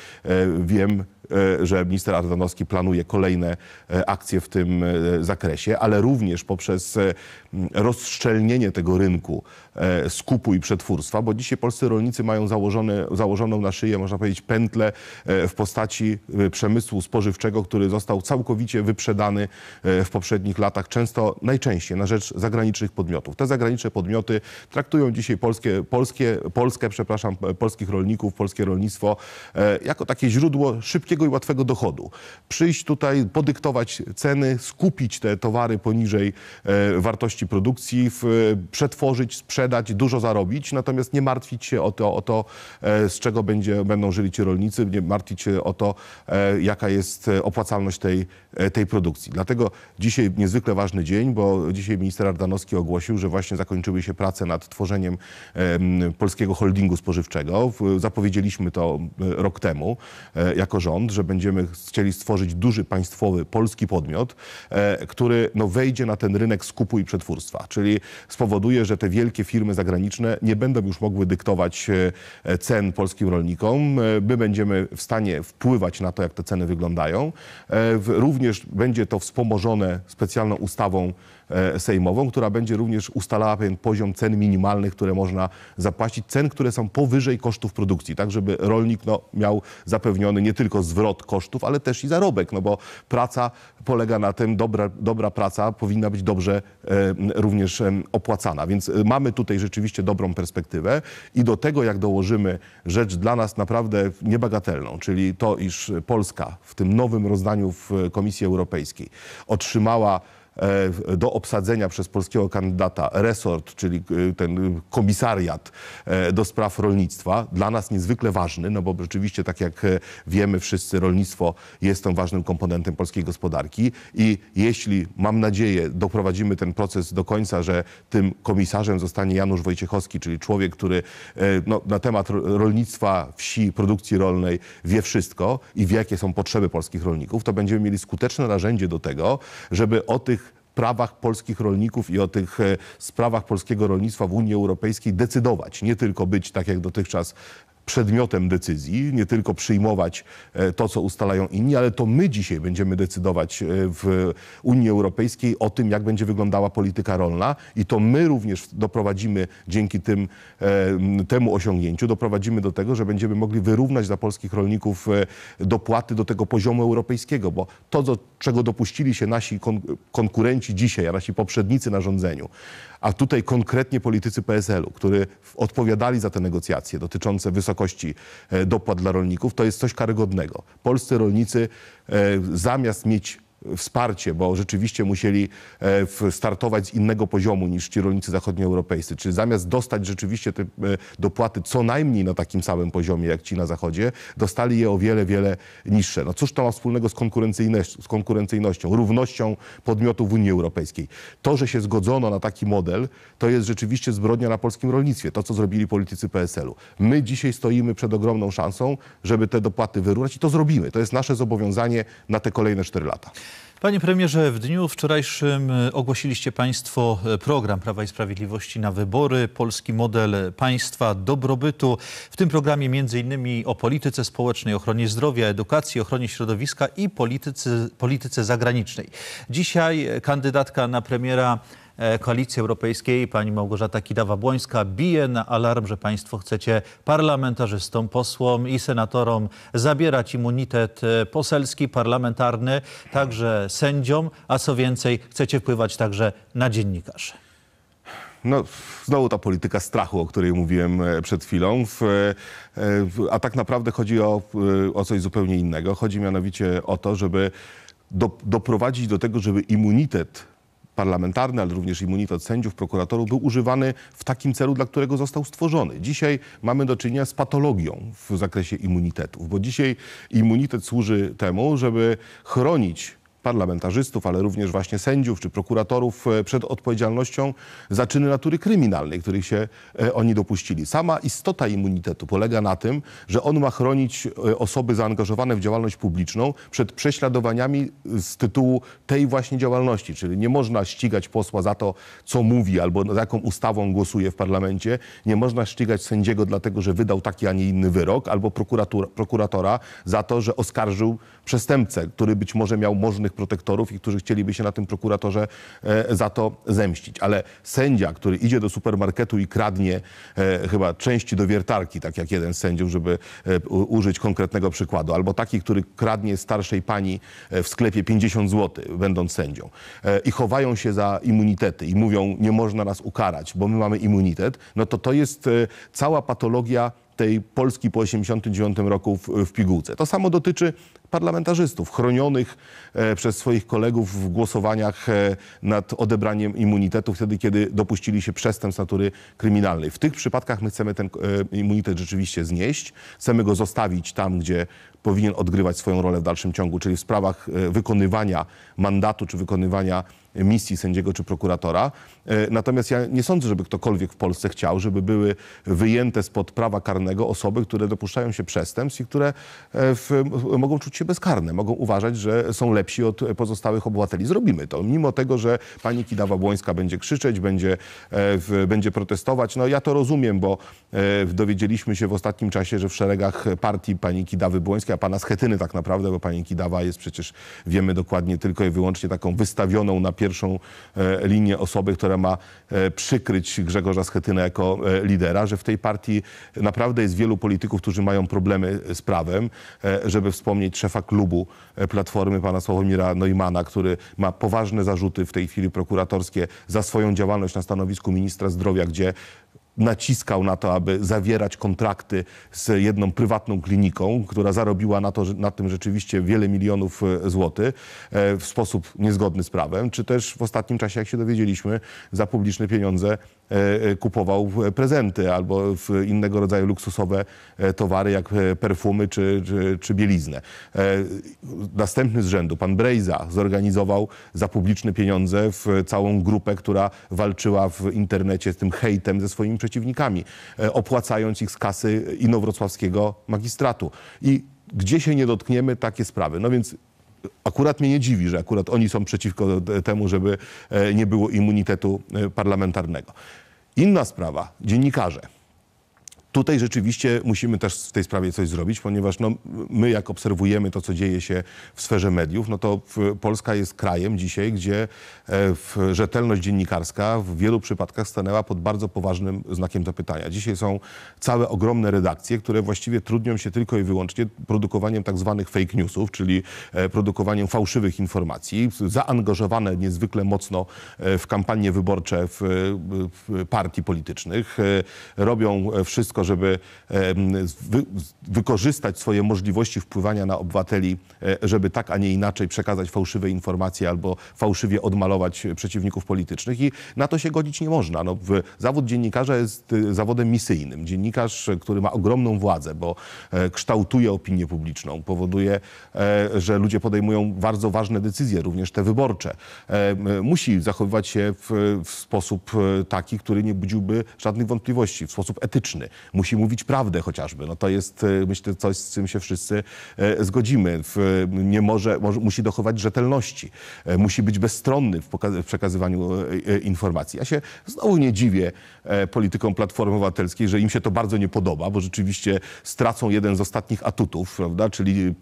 wiem, E, że minister Ardanowski planuje kolejne e, akcje w tym e, zakresie, ale również poprzez rozszczelnienie tego rynku E, skupu i przetwórstwa, bo dzisiaj polscy rolnicy mają założone, założoną na szyję, można powiedzieć, pętlę e, w postaci e, przemysłu spożywczego, który został całkowicie wyprzedany w poprzednich latach, często najczęściej na rzecz zagranicznych podmiotów. Te zagraniczne podmioty traktują dzisiaj polskie, polskie, Polskę, przepraszam, polskich rolników, polskie rolnictwo jako takie źródło szybkiego i łatwego dochodu. Przyjść tutaj, podyktować ceny, skupić te towary poniżej wartości produkcji, przetworzyć, sprzedać sprzedać, dużo zarobić, natomiast nie martwić się o to, o to e, z czego będzie, będą żyli ci rolnicy, nie martwić się o to, e, jaka jest e, opłacalność tej, tej produkcji. Dlatego dzisiaj niezwykle ważny dzień, bo dzisiaj minister Ardanowski ogłosił, że właśnie zakończyły się prace nad tworzeniem polskiego holdingu spożywczego. Zapowiedzieliśmy to rok temu jako rząd, że będziemy chcieli stworzyć duży państwowy polski podmiot, który no, wejdzie na ten rynek skupu i przetwórstwa, czyli spowoduje, że te wielkie firmy, firmy zagraniczne nie będą już mogły dyktować e, e, cen polskim rolnikom. E, my będziemy w stanie wpływać na to, jak te ceny wyglądają. Również będzie to wspomożone specjalną ustawą E, sejmową, która będzie również ustalała pewien poziom cen minimalnych, które można zapłacić, cen, które są powyżej kosztów produkcji, tak żeby rolnik no, miał zapewniony nie tylko zwrot kosztów, ale też i zarobek, no bo praca polega na tym, dobra, dobra praca powinna być dobrze e, również opłacana, więc e, mamy tutaj rzeczywiście dobrą perspektywę i do tego jak dołożymy rzecz dla nas naprawdę niebagatelną, czyli to, iż Polska w tym nowym rozdaniu w Komisji Europejskiej otrzymała E, do obsadzenia przez polskiego kandydata resort, czyli e, ten komisariat e, do spraw rolnictwa, dla nas niezwykle ważny, no bo rzeczywiście, tak jak wiemy wszyscy, rolnictwo jest tą ważnym komponentem polskiej gospodarki i jeśli, mam nadzieję, doprowadzimy ten proces do końca, że tym komisarzem zostanie Janusz Wojciechowski, czyli człowiek, który no, na temat rolnictwa, wsi, produkcji rolnej wie wszystko i wie, jakie są potrzeby polskich rolników, to będziemy mieli skuteczne narzędzie do tego, żeby o tych prawach polskich rolników i o tych e, sprawach polskiego rolnictwa w Unii Europejskiej decydować, nie tylko być tak jak dotychczas przedmiotem decyzji, nie tylko przyjmować e, to, co ustalają inni, ale to my dzisiaj będziemy decydować e, w Unii Europejskiej o tym, jak będzie wyglądała polityka rolna i to my również doprowadzimy dzięki tym, e, temu osiągnięciu, doprowadzimy do tego, że będziemy mogli wyrównać dla polskich rolników dopłaty do tego poziomu europejskiego, bo to, do czego dopuścili się nasi konkurenci dzisiaj, a nasi poprzednicy na rządzeniu, a tutaj konkretnie politycy PSL-u, którzy odpowiadali za te negocjacje dotyczące wysokości e, dopłat dla rolników, to jest coś karygodnego. Polscy rolnicy e, zamiast mieć wsparcie, bo rzeczywiście musieli e, startować z innego poziomu niż ci rolnicy zachodnioeuropejscy. Czyli zamiast dostać rzeczywiście te e, dopłaty co najmniej na takim samym poziomie jak ci na zachodzie, dostali je o wiele, wiele niższe. No cóż to ma wspólnego z, z konkurencyjnością, równością podmiotów w Unii Europejskiej? To, że się zgodzono na taki model, to jest rzeczywiście zbrodnia na polskim rolnictwie, to co zrobili politycy PSL-u. My dzisiaj stoimy przed ogromną szansą, żeby te dopłaty wyrównać i to zrobimy. To jest nasze zobowiązanie na te kolejne 4 lata. Panie premierze, w dniu wczorajszym e, ogłosiliście Państwo e, program Prawa i Sprawiedliwości na wybory, polski model e, państwa, dobrobytu. W tym programie m.in. o polityce społecznej, ochronie zdrowia, edukacji, ochronie środowiska i polityce, polityce zagranicznej. Dzisiaj kandydatka na premiera E, Koalicji Europejskiej, pani Małgorzata Kidawa-Błońska, bije na alarm, że państwo chcecie parlamentarzystom, posłom i senatorom zabierać immunitet e, poselski, parlamentarny, także sędziom, a co więcej, chcecie wpływać także na dziennikarzy. No, znowu ta polityka strachu, o której mówiłem e, przed chwilą. A tak naprawdę chodzi o, o coś zupełnie innego. Chodzi mianowicie o to, żeby do, doprowadzić do tego, żeby immunitet parlamentarny, ale również immunitet sędziów, prokuratorów był używany w takim celu, dla którego został stworzony. Dzisiaj mamy do czynienia z patologią w zakresie immunitetów, bo dzisiaj immunitet służy temu, żeby chronić parlamentarzystów, ale również właśnie sędziów czy prokuratorów e, przed odpowiedzialnością za czyny natury kryminalnej, których się e, oni dopuścili. Sama istota immunitetu polega na tym, że on ma chronić e, osoby zaangażowane w działalność publiczną przed prześladowaniami z tytułu tej właśnie działalności, czyli nie można ścigać posła za to, co mówi albo za jaką ustawą głosuje w parlamencie, nie można ścigać sędziego dlatego, że wydał taki, a nie inny wyrok, albo prokuratora za to, że oskarżył przestępcę, który być może miał możnych protektorów i którzy chcieliby się na tym prokuratorze e, za to zemścić. Ale sędzia, który idzie do supermarketu i kradnie e, chyba części do wiertarki, tak jak jeden z sędziów, żeby e, użyć konkretnego przykładu, albo taki, który kradnie starszej pani w sklepie 50 zł, będąc sędzią, i chowają się za immunitety i mówią, nie można nas ukarać, bo my mamy immunitet, no to to jest cała patologia tej Polski po 89 roku w, w pigułce. To samo dotyczy parlamentarzystów chronionych e, przez swoich kolegów w głosowaniach e, nad odebraniem immunitetu wtedy, kiedy dopuścili się przestępstw natury kryminalnej. W tych przypadkach my chcemy ten e, immunitet rzeczywiście znieść, chcemy go zostawić tam, gdzie powinien odgrywać swoją rolę w dalszym ciągu, czyli w sprawach e, wykonywania mandatu czy wykonywania misji sędziego czy prokuratora. E, natomiast ja nie sądzę, żeby ktokolwiek w Polsce chciał, żeby były wyjęte spod prawa karnego osoby, które dopuszczają się przestępstw i które e, w, mogą czuć się bezkarne, mogą uważać, że są lepsi od pozostałych obywateli. Zrobimy to, mimo tego, że pani Kidawa-Błońska będzie krzyczeć, będzie, w, będzie protestować. No ja to rozumiem, bo dowiedzieliśmy się w ostatnim czasie, że w szeregach partii pani Kidawy-Błońskiej kwestia pana Schetyny tak naprawdę, bo pani Kidawa jest przecież, wiemy dokładnie, tylko i wyłącznie taką wystawioną na pierwszą e, linię osoby, która ma e, przykryć Grzegorza Schetynę jako e, lidera, że w tej partii naprawdę jest wielu polityków, którzy mają problemy z prawem, żeby wspomnieć szefa klubu Platformy, pana Sławomira Neumana, który ma poważne zarzuty w tej chwili prokuratorskie za swoją działalność na stanowisku ministra zdrowia, gdzie naciskał na to, aby zawierać kontrakty z jedną prywatną kliniką, która zarobiła na, to, na tym rzeczywiście wiele milionów e, złotych e, w sposób niezgodny z prawem, czy też w ostatnim czasie, jak się dowiedzieliśmy, za publiczne pieniądze E, e, kupował prezenty albo innego rodzaju luksusowe e, towary, jak perfumy czy, czy, czy bieliznę. Następny z rzędu, pan Brejza, zorganizował za publiczne pieniądze w całą grupę, która walczyła w internecie z tym hejtem ze swoimi przeciwnikami, opłacając ich z kasy inowrocławskiego magistratu. I gdzie się nie dotkniemy, takie sprawy. No więc akurat mnie nie dziwi, że akurat oni są przeciwko temu, żeby nie było immunitetu parlamentarnego. Inna sprawa, dziennikarze. Tutaj rzeczywiście musimy też w tej sprawie coś zrobić, ponieważ no, my jak obserwujemy to, co dzieje się w sferze mediów, no to Polska jest krajem dzisiaj, gdzie e, rzetelność dziennikarska w wielu przypadkach stanęła pod bardzo poważnym znakiem zapytania. Dzisiaj są całe ogromne redakcje, które właściwie trudnią się tylko i wyłącznie produkowaniem tak zwanych fake newsów, czyli e, produkowaniem fałszywych informacji, zaangażowane niezwykle mocno e, w kampanie wyborcze w, w partii politycznych. Robią wszystko, żeby wy, wykorzystać swoje możliwości wpływania na obywateli, e, żeby tak, a nie inaczej przekazać fałszywe informacje albo fałszywie odmalować przeciwników politycznych i na to się godzić nie można. No, zawód dziennikarza jest y, zawodem misyjnym. Dziennikarz, który ma ogromną władzę, bo e, kształtuje opinię publiczną, powoduje, e, że ludzie podejmują bardzo ważne decyzje, również te wyborcze. Musi zachowywać się w, w sposób taki, który nie budziłby żadnych wątpliwości, w sposób etyczny musi mówić prawdę chociażby. No to jest, e, myślę, coś, z czym się wszyscy e, zgodzimy. Nie może, może musi dochować rzetelności. E, musi być bezstronny w, w przekazywaniu informacji. Ja się znowu nie dziwię politykom Platformy Obywatelskiej, że im się to bardzo nie podoba, bo rzeczywiście stracą jeden z ostatnich atutów, prawda? czyli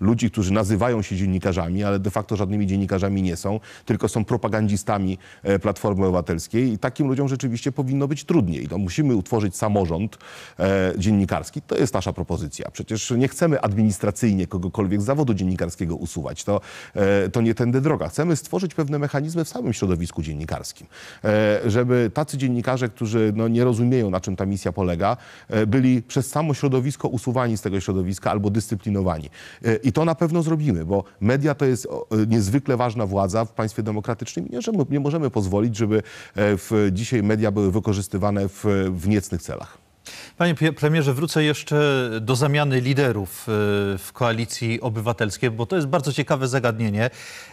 ludzi, którzy nazywają się dziennikarzami, ale de facto żadnymi dziennikarzami nie są, tylko są propagandzistami Platformy Obywatelskiej i takim ludziom rzeczywiście powinno być trudniej. No, musimy utworzyć samorząd e, dziennikarski, to jest nasza propozycja. Przecież nie chcemy administracyjnie kogokolwiek z zawodu dziennikarskiego usuwać. To, e, to nie tędy droga. Chcemy stworzyć pewne mechanizmy w samym środowisku dziennikarskim, e, żeby tacy dziennikarze, którzy no, nie rozumieją, na czym ta misja polega, e, byli przez samo środowisko usuwani z tego środowiska albo dyscyplinowani. E, I to na pewno zrobimy, bo media to jest e, niezwykle ważna władza w państwie demokratycznym i nie, nie możemy pozwolić, żeby w, dzisiaj media były wykorzystywane w, w niecnych celach. Celach. Panie premierze, wrócę jeszcze do zamiany liderów e, w koalicji obywatelskiej, bo to jest bardzo ciekawe zagadnienie.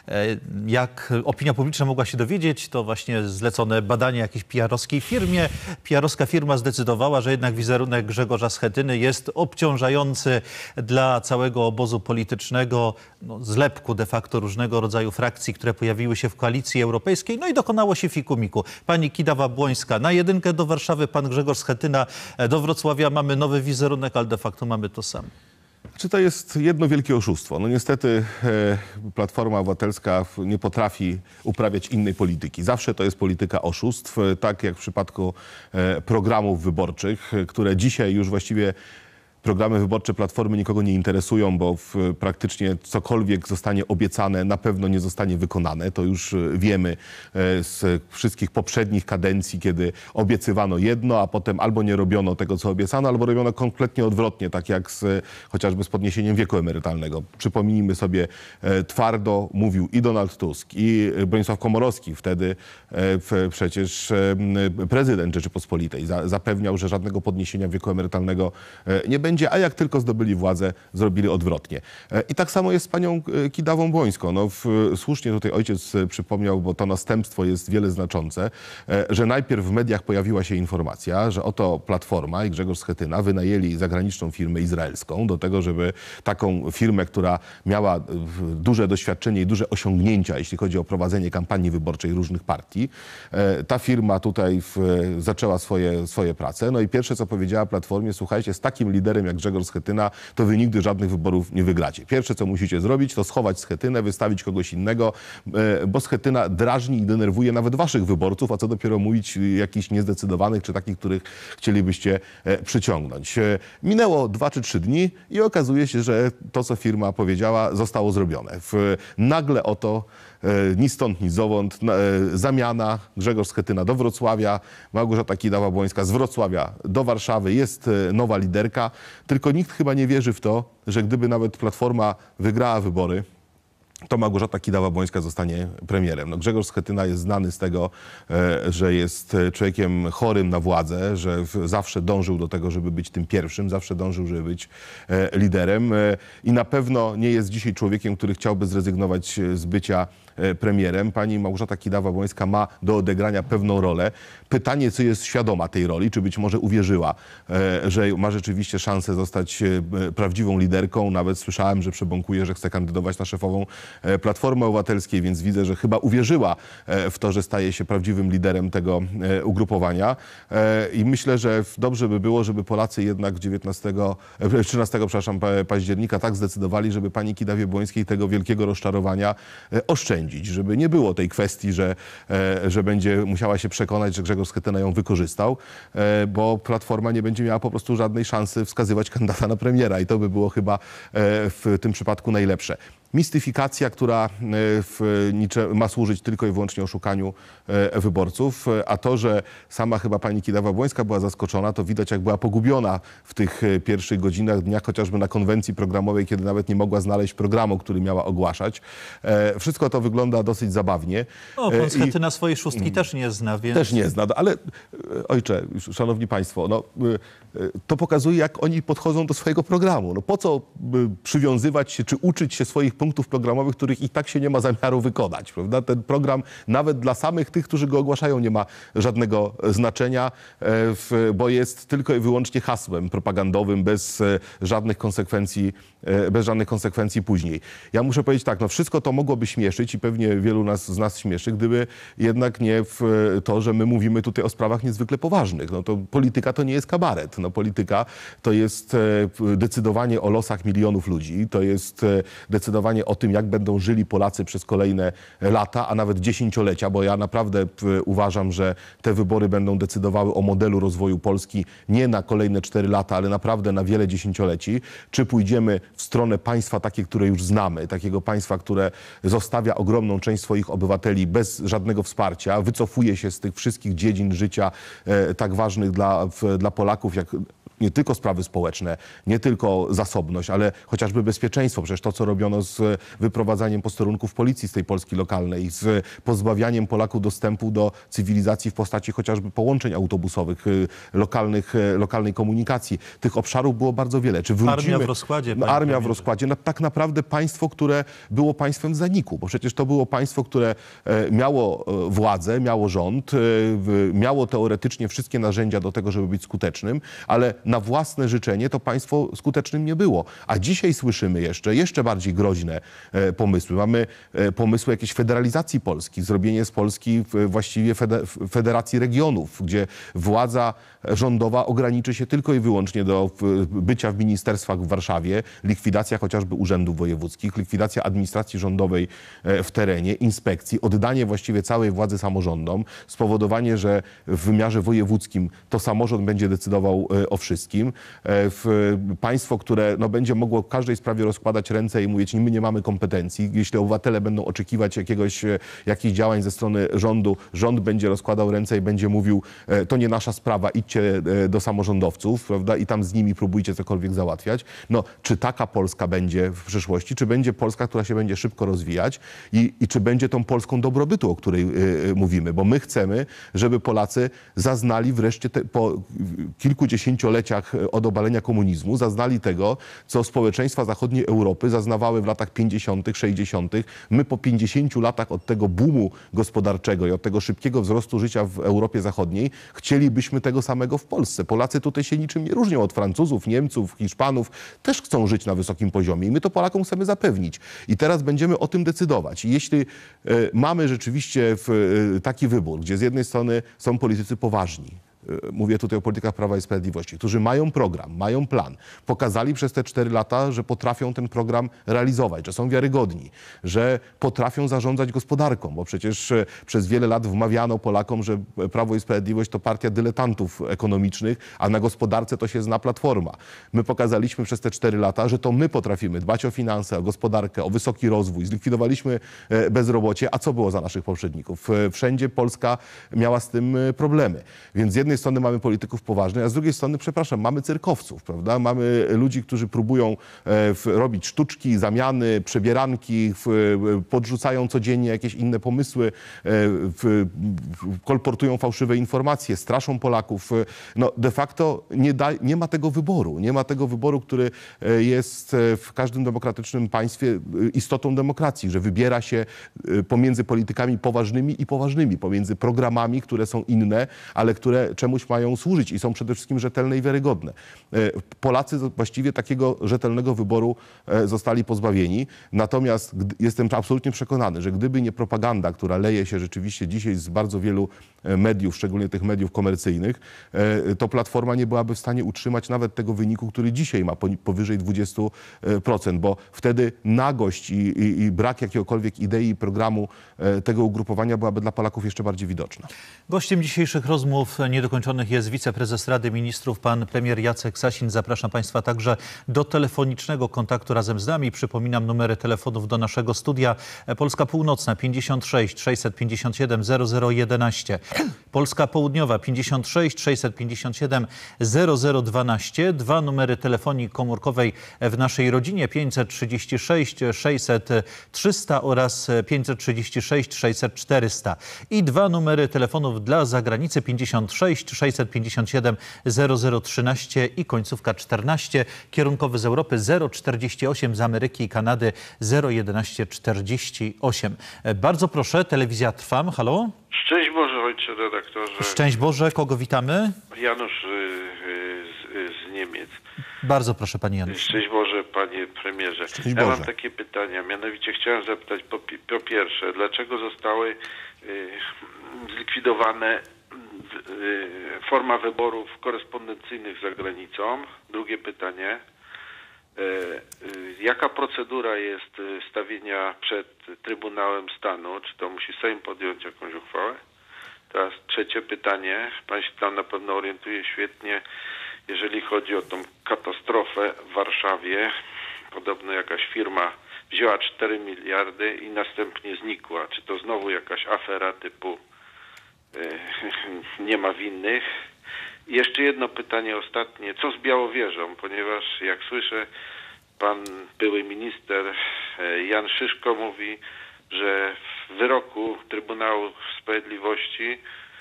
E, jak opinia publiczna mogła się dowiedzieć, to właśnie zlecone badanie jakiejś PR-owskiej firmie. PR-owska firma zdecydowała, że jednak wizerunek Grzegorza Schetyny jest obciążający dla całego obozu politycznego, no, zlepku de facto różnego rodzaju frakcji, które pojawiły się w koalicji europejskiej. No i dokonało się fikumiku. Pani Kidawa-Błońska na jedynkę do Warszawy, pan Grzegorz Schetyna E, do Wrocławia mamy nowy wizerunek, ale de facto mamy to samo. Czy to jest jedno wielkie oszustwo? No niestety e, Platforma Obywatelska nie potrafi uprawiać innej polityki. Zawsze to jest polityka oszustw, e, tak jak w przypadku programów wyborczych, które dzisiaj już właściwie programy wyborcze Platformy nikogo nie interesują, bo w, praktycznie cokolwiek zostanie obiecane, na pewno nie zostanie wykonane. To już e, wiemy e, z wszystkich poprzednich kadencji, kiedy obiecywano jedno, a potem albo nie robiono tego, co obiecano, albo robiono kompletnie odwrotnie, tak jak z, e, chociażby z podniesieniem wieku emerytalnego. Przypomnijmy sobie, twardo mówił i Donald Tusk, i Bronisław Komorowski, wtedy przecież prezydent Rzeczypospolitej, zapewniał, że żadnego podniesienia wieku emerytalnego nie będzie będzie, a jak tylko zdobyli władzę, zrobili odwrotnie. E, I tak samo jest z panią e, Kidawą Błońską. No, w, e, słusznie tutaj ojciec przypomniał, bo to następstwo jest wiele znaczące, że najpierw w mediach pojawiła się informacja, że oto Platforma i Grzegorz Schetyna wynajęli zagraniczną firmę izraelską do tego, żeby taką firmę, która miała duże doświadczenie i duże osiągnięcia, jeśli chodzi o prowadzenie kampanii wyborczej różnych partii, ta firma tutaj w, zaczęła swoje, swoje prace. No i pierwsze, co powiedziała Platformie, słuchajcie, z takim liderem jak Grzegorz Schetyna, to wy nigdy żadnych wyborów nie wygracie. Pierwsze, co musicie zrobić, to schować Schetynę, wystawić kogoś innego, e, bo Schetyna drażni i denerwuje nawet waszych wyborców, a co dopiero mówić jakichś niezdecydowanych, czy takich, których chcielibyście e, przyciągnąć. E, minęło dwa czy trzy dni i okazuje się, że to, co firma powiedziała, zostało zrobione. W, nagle oto. E, ni stąd, ni zowąd. E, zamiana Grzegorz Schetyna do Wrocławia, Małgorzata Kidawa-Błońska z Wrocławia do Warszawy. Jest e, nowa liderka, tylko nikt chyba nie wierzy w to, że gdyby nawet Platforma wygrała wybory, to Małgorzata Kidawa-Błońska zostanie premierem. No, Grzegorz Schetyna jest znany z tego, że jest człowiekiem chorym na władzę, że zawsze dążył do tego, żeby być tym pierwszym, zawsze dążył, żeby być liderem i na pewno nie jest dzisiaj człowiekiem, który chciałby zrezygnować z bycia E, premierem. Pani Małgorzata Kidawa-Błońska ma do odegrania pewną rolę. Pytanie, czy jest świadoma tej roli, czy być może uwierzyła, e, że ma rzeczywiście szansę zostać e, prawdziwą liderką. Nawet słyszałem, że przebąkuje, że chce kandydować na szefową Platformy Obywatelskiej, więc widzę, że chyba uwierzyła w to, że staje się prawdziwym liderem tego ugrupowania. I myślę, że dobrze by było, żeby Polacy jednak 19, 13 przepraszam, października tak zdecydowali, żeby pani Kidawie-Błońskiej tego wielkiego rozczarowania oszczędzić oszczędzić, żeby nie było tej kwestii, że, e, że będzie musiała się przekonać, że Grzegorz Schetyna ją wykorzystał, e, bo Platforma nie będzie miała po prostu żadnej szansy wskazywać kandydata na premiera i to by było chyba e, w tym przypadku najlepsze mistyfikacja, która e, ma służyć tylko i wyłącznie oszukaniu e, wyborców, e, a to, że sama chyba pani Kidawa-Błońska była zaskoczona, to widać jak była pogubiona w tych pierwszych godzinach dnia, chociażby na konwencji programowej, kiedy nawet nie mogła znaleźć programu, który miała ogłaszać. Wszystko to wygląda dosyć zabawnie. O, no, pan Schety I... na swojej szóstki mm. też nie zna, więc... Też nie zna, no, ale ojcze, szanowni państwo, no, to pokazuje, jak oni podchodzą do swojego programu. No, po co przywiązywać się czy uczyć się swoich punktów programowych, których i tak się nie ma zamiaru wykonać. Prawda? Ten program nawet dla samych tych, którzy go ogłaszają, nie ma żadnego znaczenia, e, bo jest tylko i wyłącznie hasłem propagandowym, bez e, żadnych konsekwencji, e, bez żadnych konsekwencji później. Ja muszę powiedzieć tak, no wszystko to mogłoby śmieszyć i pewnie wielu nas, z nas śmieszy, gdyby jednak nie to, że my mówimy tutaj o sprawach niezwykle poważnych. No to polityka to nie jest kabaret. No polityka to jest decydowanie o losach milionów ludzi, to jest decydowanie o tym, jak będą żyli Polacy przez kolejne lata, a nawet dziesięciolecia, bo ja naprawdę e, uważam, że te wybory będą decydowały o modelu rozwoju Polski nie na kolejne cztery lata, ale naprawdę na wiele dziesięcioleci. Czy pójdziemy w stronę państwa takie, które już znamy, takiego państwa, które zostawia ogromną część swoich obywateli bez żadnego wsparcia, wycofuje się z tych wszystkich dziedzin życia e, tak ważnych dla, w, dla Polaków, jak nie tylko sprawy społeczne, nie tylko zasobność, ale chociażby bezpieczeństwo. Przecież to, co robiono z wyprowadzaniem posterunków policji z tej Polski lokalnej, z pozbawianiem Polaków dostępu do cywilizacji w postaci chociażby połączeń autobusowych, y, lokalnych, y, lokalnej komunikacji. Tych obszarów było bardzo wiele. Czy wrócimy, armia w rozkładzie. No, armia w rozkładzie. No, tak naprawdę państwo, które było państwem w zaniku, bo przecież to było państwo, które e, miało e, władzę, miało rząd, e, miało teoretycznie wszystkie narzędzia do tego, żeby być skutecznym, ale na własne życzenie, to państwo skutecznym nie było. A dzisiaj słyszymy jeszcze, jeszcze bardziej groźne e, pomysły. Mamy e, pomysły jakiejś federalizacji Polski, zrobienie z Polski e, właściwie federacji regionów, gdzie władza rządowa ograniczy się tylko i wyłącznie do bycia w ministerstwach w Warszawie, likwidacja chociażby urzędów wojewódzkich, likwidacja administracji rządowej w terenie, inspekcji, oddanie właściwie całej władzy samorządom, spowodowanie, że w wymiarze wojewódzkim to samorząd będzie decydował o wszystkim wszystkim, e, w państwo, które no, będzie mogło w każdej sprawie rozkładać ręce i mówić, my nie mamy kompetencji. Jeśli obywatele będą oczekiwać jakiegoś, e, jakichś działań ze strony rządu, rząd będzie rozkładał ręce i będzie mówił, e, to nie nasza sprawa, idźcie do samorządowców, prawda, i tam z nimi próbujcie cokolwiek załatwiać. No, czy taka Polska będzie w przyszłości? Czy będzie Polska, która się będzie szybko rozwijać? I, i czy będzie tą Polską dobrobytu, o której yy, mówimy? Bo my chcemy, żeby Polacy zaznali wreszcie te, po kilkudziesięcioleciach dziesięcioleciach e, od obalenia komunizmu zaznali tego, co społeczeństwa zachodniej Europy zaznawały w latach 50., 60. My po 50 latach od tego boomu gospodarczego i od tego szybkiego wzrostu życia w Europie Zachodniej chcielibyśmy tego samego w Polsce. Polacy tutaj się niczym nie różnią od Francuzów, Niemców, Hiszpanów. Też chcą żyć na wysokim poziomie i my to Polakom chcemy zapewnić. I teraz będziemy o tym decydować. I jeśli e, mamy rzeczywiście e, taki wybór, gdzie z jednej strony są politycy poważni, Y, mówię tutaj o politykach Prawa i Sprawiedliwości, którzy mają program, mają plan, pokazali przez te cztery lata, że potrafią ten program realizować, że są wiarygodni, że potrafią zarządzać gospodarką, bo przecież y, przez wiele lat wmawiano Polakom, że Prawo i Sprawiedliwość to partia dyletantów ekonomicznych, a na gospodarce to się zna platforma. My pokazaliśmy przez te cztery lata, że to my potrafimy dbać o finanse, o gospodarkę, o wysoki rozwój. Zlikwidowaliśmy e, bezrobocie, a co było za naszych poprzedników? E, wszędzie Polska miała z tym e, problemy. Więc z jednej jednej strony mamy polityków poważnych, a z drugiej strony, przepraszam, mamy cyrkowców, prawda? Mamy ludzi, którzy próbują e, robić sztuczki, zamiany, przebieranki, podrzucają codziennie jakieś inne pomysły, e, kolportują fałszywe informacje, straszą Polaków. E, no, de facto nie, da, nie ma tego wyboru. Nie ma tego wyboru, który jest w każdym demokratycznym państwie istotą demokracji, że wybiera się pomiędzy politykami poważnymi i poważnymi, pomiędzy programami, które są inne, ale które czemuś mają służyć i są przede wszystkim rzetelne i wiarygodne. E, Polacy właściwie takiego rzetelnego wyboru e, zostali pozbawieni. Natomiast jestem absolutnie przekonany, że gdyby nie propaganda, która leje się rzeczywiście dzisiaj z bardzo wielu e, mediów, szczególnie tych mediów komercyjnych, to Platforma nie byłaby w stanie utrzymać nawet tego wyniku, który dzisiaj ma powyżej 20%, bo wtedy nagość i, i, i brak jakiegokolwiek idei i programu tego ugrupowania byłaby dla Polaków jeszcze bardziej widoczna. Gościem dzisiejszych rozmów nie do zakończonych jest wiceprezes Rady Ministrów, pan premier Jacek Sasin. Zapraszam Państwa także do telefonicznego kontaktu razem z nami. Przypominam numery telefonów do naszego studia. Polska Północna 56 657 0011, Polska Południowa 56 657 0012. Dwa numery telefonii komórkowej w naszej rodzinie 536 600 300 oraz 536 600 400 i dwa numery telefonów dla zagranicy 56 6, 657 0013 i końcówka 14. Kierunkowy z Europy 048, z Ameryki i Kanady 011 48. E, bardzo proszę, telewizja Trwam. Halo? Szczęść Boże, ojcze redaktorze. Szczęść Boże, kogo witamy? Janusz y, y, z, z Niemiec. Bardzo proszę, panie Janusz. Szczęść Boże, panie premierze. Szczęść ja Boże. mam takie pytania. Mianowicie chciałem zapytać po, po pierwsze, dlaczego zostały y, zlikwidowane Y, forma wyborów korespondencyjnych za granicą. Drugie pytanie. Y, y, jaka procedura jest stawienia przed Trybunałem Stanu? Czy to musi Sejm podjąć jakąś uchwałę? Teraz trzecie pytanie. Pan się tam na pewno orientuje świetnie, jeżeli chodzi o tą katastrofę w Warszawie. Podobno jakaś firma wzięła 4 miliardy i następnie znikła. Czy to znowu jakaś afera typu E, [LAUGHS] nie ma winnych. jeszcze jedno pytanie ostatnie. Co z Białowieżą? Ponieważ jak słyszę, pan były minister e, Jan Szyszko mówi, że w wyroku Trybunału Sprawiedliwości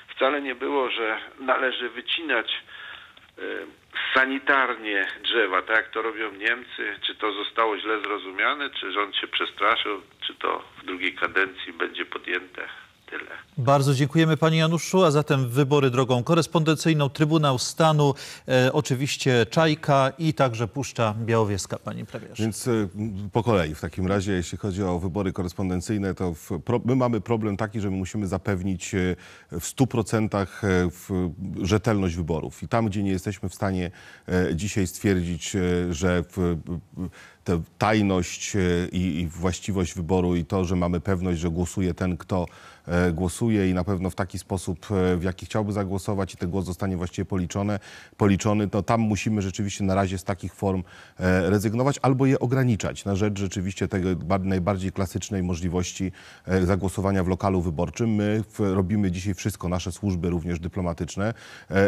wcale nie było, że należy wycinać e, sanitarnie drzewa, tak jak to robią Niemcy. Czy to zostało źle zrozumiane, czy rząd się przestraszył, czy to w drugiej kadencji będzie podjęte? tyle. Bardzo dziękujemy Panie Januszu, a zatem wybory drogą korespondencyjną, Trybunał Stanu, e, oczywiście Czajka i także Puszcza Białowieska, Panie Premierze. Więc e, po kolei w takim razie, jeśli chodzi o wybory korespondencyjne, to w, pro, my mamy problem taki, że my musimy zapewnić e, w 100% e, w rzetelność wyborów. I tam, gdzie nie jesteśmy w stanie e, dzisiaj stwierdzić, że w, tę tajność e, i, i właściwość wyboru i to, że mamy pewność, że głosuje ten, kto e, głosuje i na pewno w taki sposób, e, w jaki chciałby zagłosować i ten głos zostanie właściwie policzone, policzony, to tam musimy rzeczywiście na razie z takich form rezygnować albo je ograniczać na rzecz rzeczywiście tego najbardziej klasycznej możliwości zagłosowania w lokalu wyborczym. My robimy dzisiaj wszystko, nasze służby również dyplomatyczne,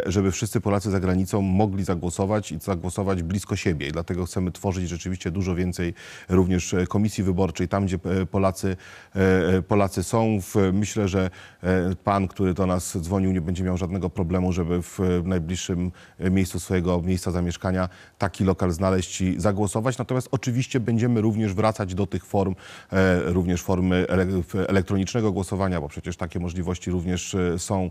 żeby wszyscy Polacy za granicą mogli zagłosować i zagłosować blisko siebie. I dlatego chcemy tworzyć rzeczywiście duże dużo więcej również e, komisji wyborczej, tam gdzie e, Polacy, e, Polacy są. Myślę, że pan, który do nas dzwonił, nie będzie miał żadnego problemu, żeby w najbliższym miejscu swojego miejsca zamieszkania taki lokal znaleźć i zagłosować. Natomiast oczywiście będziemy również wracać do tych form, również formy elektronicznego głosowania, bo przecież takie możliwości również są,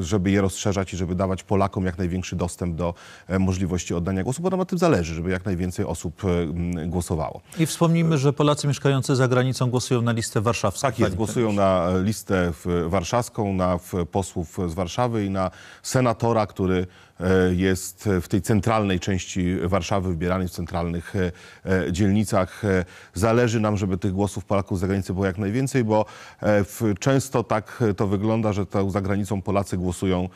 żeby je rozszerzać i żeby dawać Polakom jak największy dostęp do możliwości oddania głosu, bo nam na tym zależy, żeby jak najwięcej osób E, głosowało. I wspomnijmy, że Polacy mieszkający za granicą głosują na listę warszawską. Tak jest, głosują na listę warszawską, na posłów z Warszawy i na senatora, który E, jest w tej centralnej części Warszawy, wybierany w centralnych e, e, dzielnicach. Zależy nam, żeby tych głosów Polaków z zagranicy było jak najwięcej, bo często tak to wygląda, że to za granicą Polacy głosują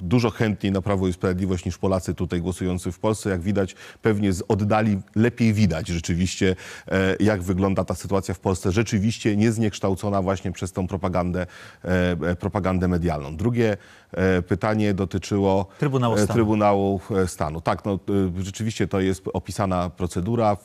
dużo chętniej na Prawo i Sprawiedliwość niż Polacy tutaj głosujący w Polsce. Jak widać, pewnie z oddali lepiej widać rzeczywiście, jak wygląda ta sytuacja w Polsce. Rzeczywiście nie zniekształcona właśnie przez tą propagandę, propagandę medialną. Drugie E, pytanie dotyczyło e, Trybunału Stanu. Trybunału e, Stanu. Tak, no, rzeczywiście to jest opisana procedura.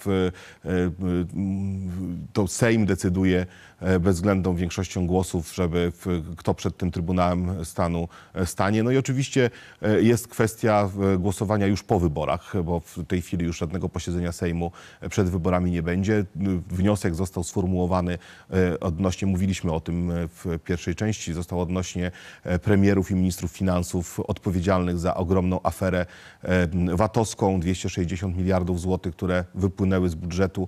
to Sejm decyduje E, bezwzględną większością głosów, żeby kto przed tym Trybunałem Stanu e, stanie. No i oczywiście e, jest kwestia głosowania już po wyborach, bo w tej chwili już żadnego posiedzenia Sejmu przed wyborami nie będzie. Wniosek został sformułowany odnośnie, mówiliśmy o tym w pierwszej części, został odnośnie premierów i ministrów finansów odpowiedzialnych za ogromną aferę VAT-owską, 260 miliardów złotych, które wypłynęły z budżetu.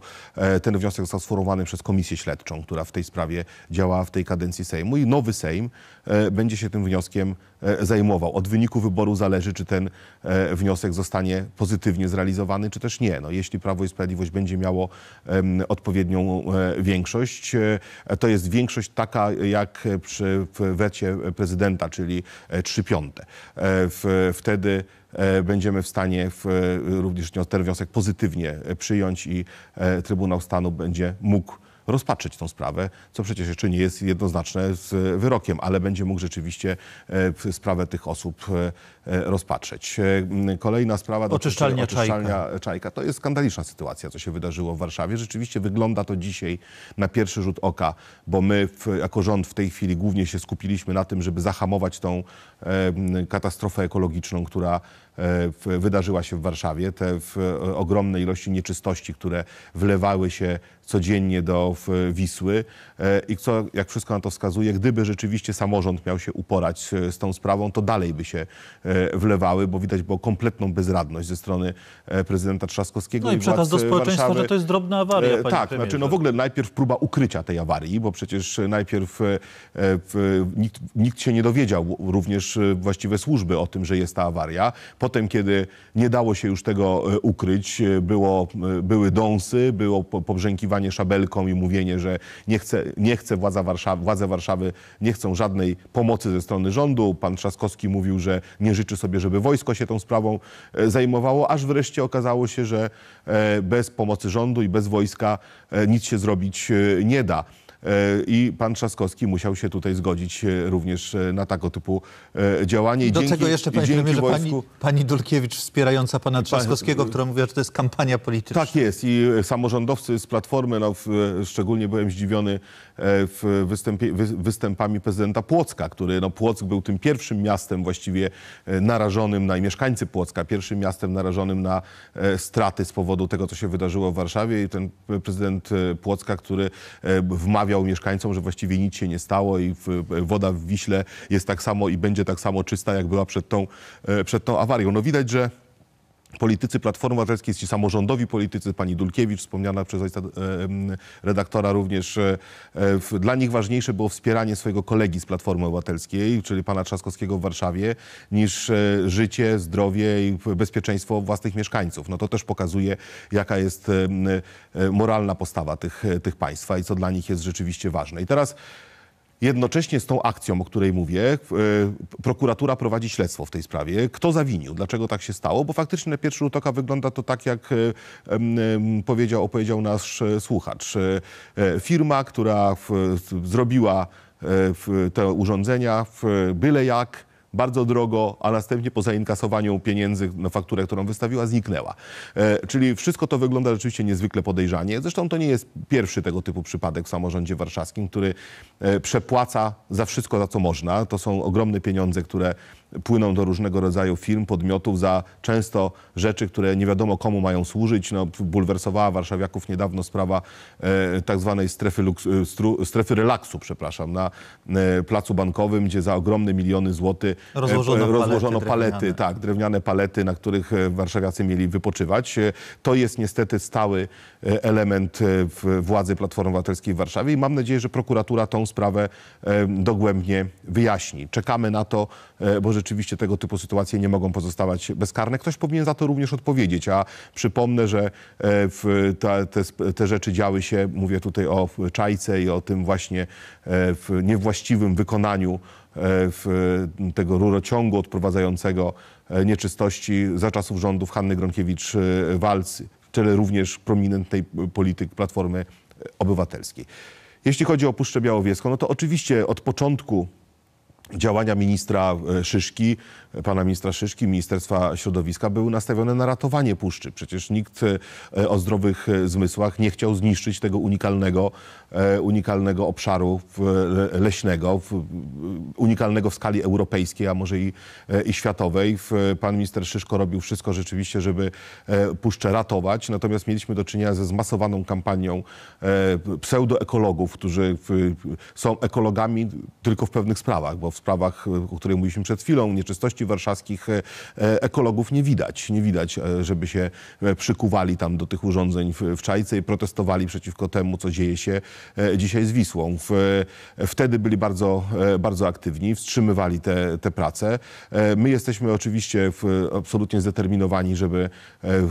Ten wniosek został sformułowany przez Komisję Śledczą, która w tej tej sprawie działa w tej kadencji Sejmu i nowy Sejm e, będzie się tym wnioskiem e, zajmował. Od wyniku wyboru zależy, czy ten e, wniosek zostanie pozytywnie zrealizowany, czy też nie. No, jeśli Prawo i Sprawiedliwość będzie miało odpowiednią większość, to jest większość taka jak przy wecie prezydenta, czyli 3 piąte. Wtedy będziemy w stanie w, również ten wniosek pozytywnie przyjąć i Trybunał Stanu będzie mógł rozpatrzyć tą sprawę, co przecież jeszcze nie jest jednoznaczne z wyrokiem, ale będzie mógł rzeczywiście e, sprawę tych osób e, E, rozpatrzeć. E, kolejna sprawa dotyczy oczyszczalnia, oczyszczalnia czajka. czajka. To jest skandaliczna sytuacja, co się wydarzyło w Warszawie. Rzeczywiście wygląda to dzisiaj na pierwszy rzut oka, bo my w, jako rząd w tej chwili głównie się skupiliśmy na tym, żeby zahamować tą e, katastrofę ekologiczną, która wydarzyła się w Warszawie. Te ogromne ilości nieczystości, które wlewały się codziennie do Wisły i co, jak wszystko na to wskazuje, gdyby rzeczywiście samorząd miał się uporać z tą sprawą, to dalej by się E, wlewały, bo widać było kompletną bezradność ze strony e, prezydenta Trzaskowskiego. No i, i przekaz do e, społeczeństwa, Warszawy. że to jest drobna awaria. tak, premierze. znaczy no w ogóle najpierw próba ukrycia tej awarii, bo przecież najpierw nikt, nikt się nie dowiedział, również właściwe służby o tym, że jest ta awaria. Potem, kiedy nie dało się już tego ukryć, było, były dąsy, było pobrzękiwanie szabelką i mówienie, że nie chce, nie chce władza Warszawy, władze Warszawy nie chcą żadnej pomocy ze strony rządu. Pan Trzaskowski mówił, że nie życzy sobie, żeby wojsko się tą sprawą e, zajmowało, aż wreszcie okazało się, że e, bez pomocy rządu i bez wojska e, nic się zrobić nie da. E, i pan Trzaskowski musiał się tutaj zgodzić e, również e, na tego typu działanie. I Do dzięki, tego jeszcze, panie premierze, wojsku... pani, pani Dulkiewicz wspierająca pana Trzaskowskiego, pan... która mówiła, że to jest kampania polityczna. Tak jest i samorządowcy z Platformy, no, w, szczególnie byłem zdziwiony w występie, wy, występami prezydenta Płocka, który, no Płock był tym pierwszym miastem właściwie narażonym na, i mieszkańcy Płocka, pierwszym miastem narażonym na straty z powodu tego, co się wydarzyło w Warszawie i ten prezydent Płocka, który wmawiał mieszkańcom, że właściwie nic się nie stało i woda w Wiśle jest tak samo i będzie tak samo czysta, jak była przed tą, e, przed tą awarią. No widać, że politycy Platformy Obywatelskiej, ci samorządowi politycy, pani Dulkiewicz, wspomniana przez ojca e, redaktora również, e, e, dla nich ważniejsze było wspieranie swojego kolegi z Platformy Obywatelskiej, czyli pana Trzaskowskiego w Warszawie, niż życie, zdrowie i bezpieczeństwo własnych mieszkańców. No to też pokazuje, jaka jest moralna postawa tych, tych państwa i co dla nich jest rzeczywiście ważne. I teraz Jednocześnie z tą akcją, o której mówię, e, prokuratura prowadzi śledztwo w tej sprawie. Kto zawinił? Dlaczego tak się stało? Bo faktycznie na pierwszy rzut oka wygląda to tak, jak e, powiedział, opowiedział nasz e, słuchacz. Firma, która zrobiła te urządzenia w byle jak, bardzo drogo, a następnie po zainkasowaniu pieniędzy na fakturę, którą wystawiła, zniknęła. E, czyli wszystko to wygląda rzeczywiście niezwykle podejrzanie. Zresztą to nie jest pierwszy tego typu przypadek w samorządzie warszawskim, który e, przepłaca za wszystko, za co można. To są ogromne pieniądze, które płyną do różnego rodzaju firm, podmiotów za często rzeczy, które nie wiadomo komu mają służyć. No, bulwersowała warszawiaków niedawno sprawa e, tak zwanej strefy, luks, e, stru, strefy relaksu, przepraszam, na e, placu bankowym, gdzie za ogromne miliony złotych rozłożono, e, rozłożono palety, palety drewniane. tak, drewniane palety, na których e, warszawiacy mieli wypoczywać. E, to jest niestety stały element władzy Platformy Obywatelskiej w Warszawie i mam nadzieję, że prokuratura tą sprawę dogłębnie wyjaśni. Czekamy na to, E, bo rzeczywiście tego typu sytuacje nie mogą pozostawać bezkarne. Ktoś powinien za to również odpowiedzieć, a przypomnę, że e, te, te, te rzeczy działy się, mówię tutaj o Czajce i o tym właśnie e, niewłaściwym wykonaniu tego rurociągu odprowadzającego nieczystości za czasów rządów Hanny Gronkiewicz-Walc, tyle również prominentnej polityk Platformy Obywatelskiej. Jeśli chodzi o Puszczę Białowieską, no to oczywiście od początku działania ministra e, Szyszki, e, pana ministra Szyszki, Ministerstwa Środowiska były nastawione na ratowanie puszczy. Przecież nikt e, o zdrowych zmysłach nie chciał zniszczyć tego unikalnego, unikalnego obszaru leśnego, unikalnego w skali europejskiej, a może i, i światowej. Pan minister Szyszko robił wszystko rzeczywiście, żeby puszczę ratować, natomiast mieliśmy do czynienia ze zmasowaną kampanią pseudoekologów, którzy są ekologami tylko w pewnych sprawach, bo w sprawach, o której mówiliśmy przed chwilą, nieczystości warszawskich, e, e, ekologów nie widać. Nie widać, e, żeby się przykuwali tam do tych urządzeń w, Czajce i protestowali przeciwko temu, co dzieje się dzisiaj z Wisłą. wtedy byli bardzo, bardzo aktywni, wstrzymywali te, te prace. My jesteśmy oczywiście absolutnie zdeterminowani, żeby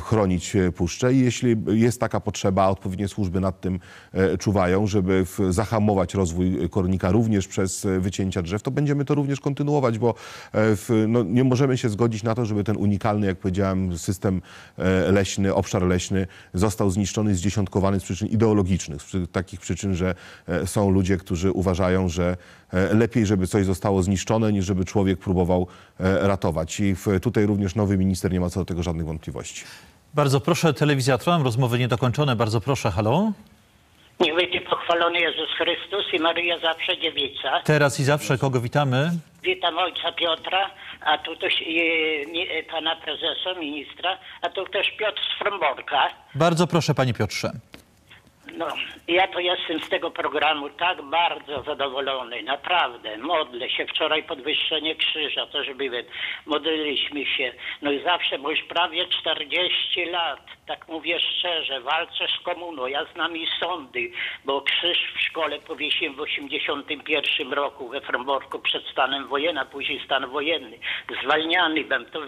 chronić puszczę i jeśli jest taka potrzeba, odpowiednie służby nad tym czuwają, żeby zahamować rozwój kornika również przez wycięcia drzew, to będziemy będziemy to również kontynuować, bo e, w, no, nie możemy się zgodzić na to, żeby ten unikalny, jak powiedziałem, system e, leśny, obszar leśny został zniszczony, zdziesiątkowany z przyczyn ideologicznych, z takich przyczyn, że e, są ludzie, którzy uważają, że lepiej, żeby coś zostało zniszczone, niż żeby człowiek próbował ratować. I tutaj również nowy minister nie ma co do tego żadnych wątpliwości. Bardzo proszę, telewizja Tron, rozmowy niedokończone. Bardzo proszę, halo. Niech będzie pochwalony Jezus Chrystus i Maryja zawsze dziewica. Teraz i zawsze kogo witamy? Witam ojca Piotra, a tu też e, pana prezesa, ministra, a tu też Piotr z Fromborka. Bardzo proszę, panie Piotrze. No, ja to jestem z tego programu tak bardzo zadowolony, naprawdę. Modlę się. Wczoraj podwyższenie krzyża też byłem. Modliliśmy się. No i zawsze, bo już prawie 40 lat tak mówię szczerze, walczę z komuną. Ja znam i sądy, bo krzyż w szkole powiesiłem w 81 roku we Fromborku przed stanem wojenna, później stan wojenny. Zwalniany byłem, to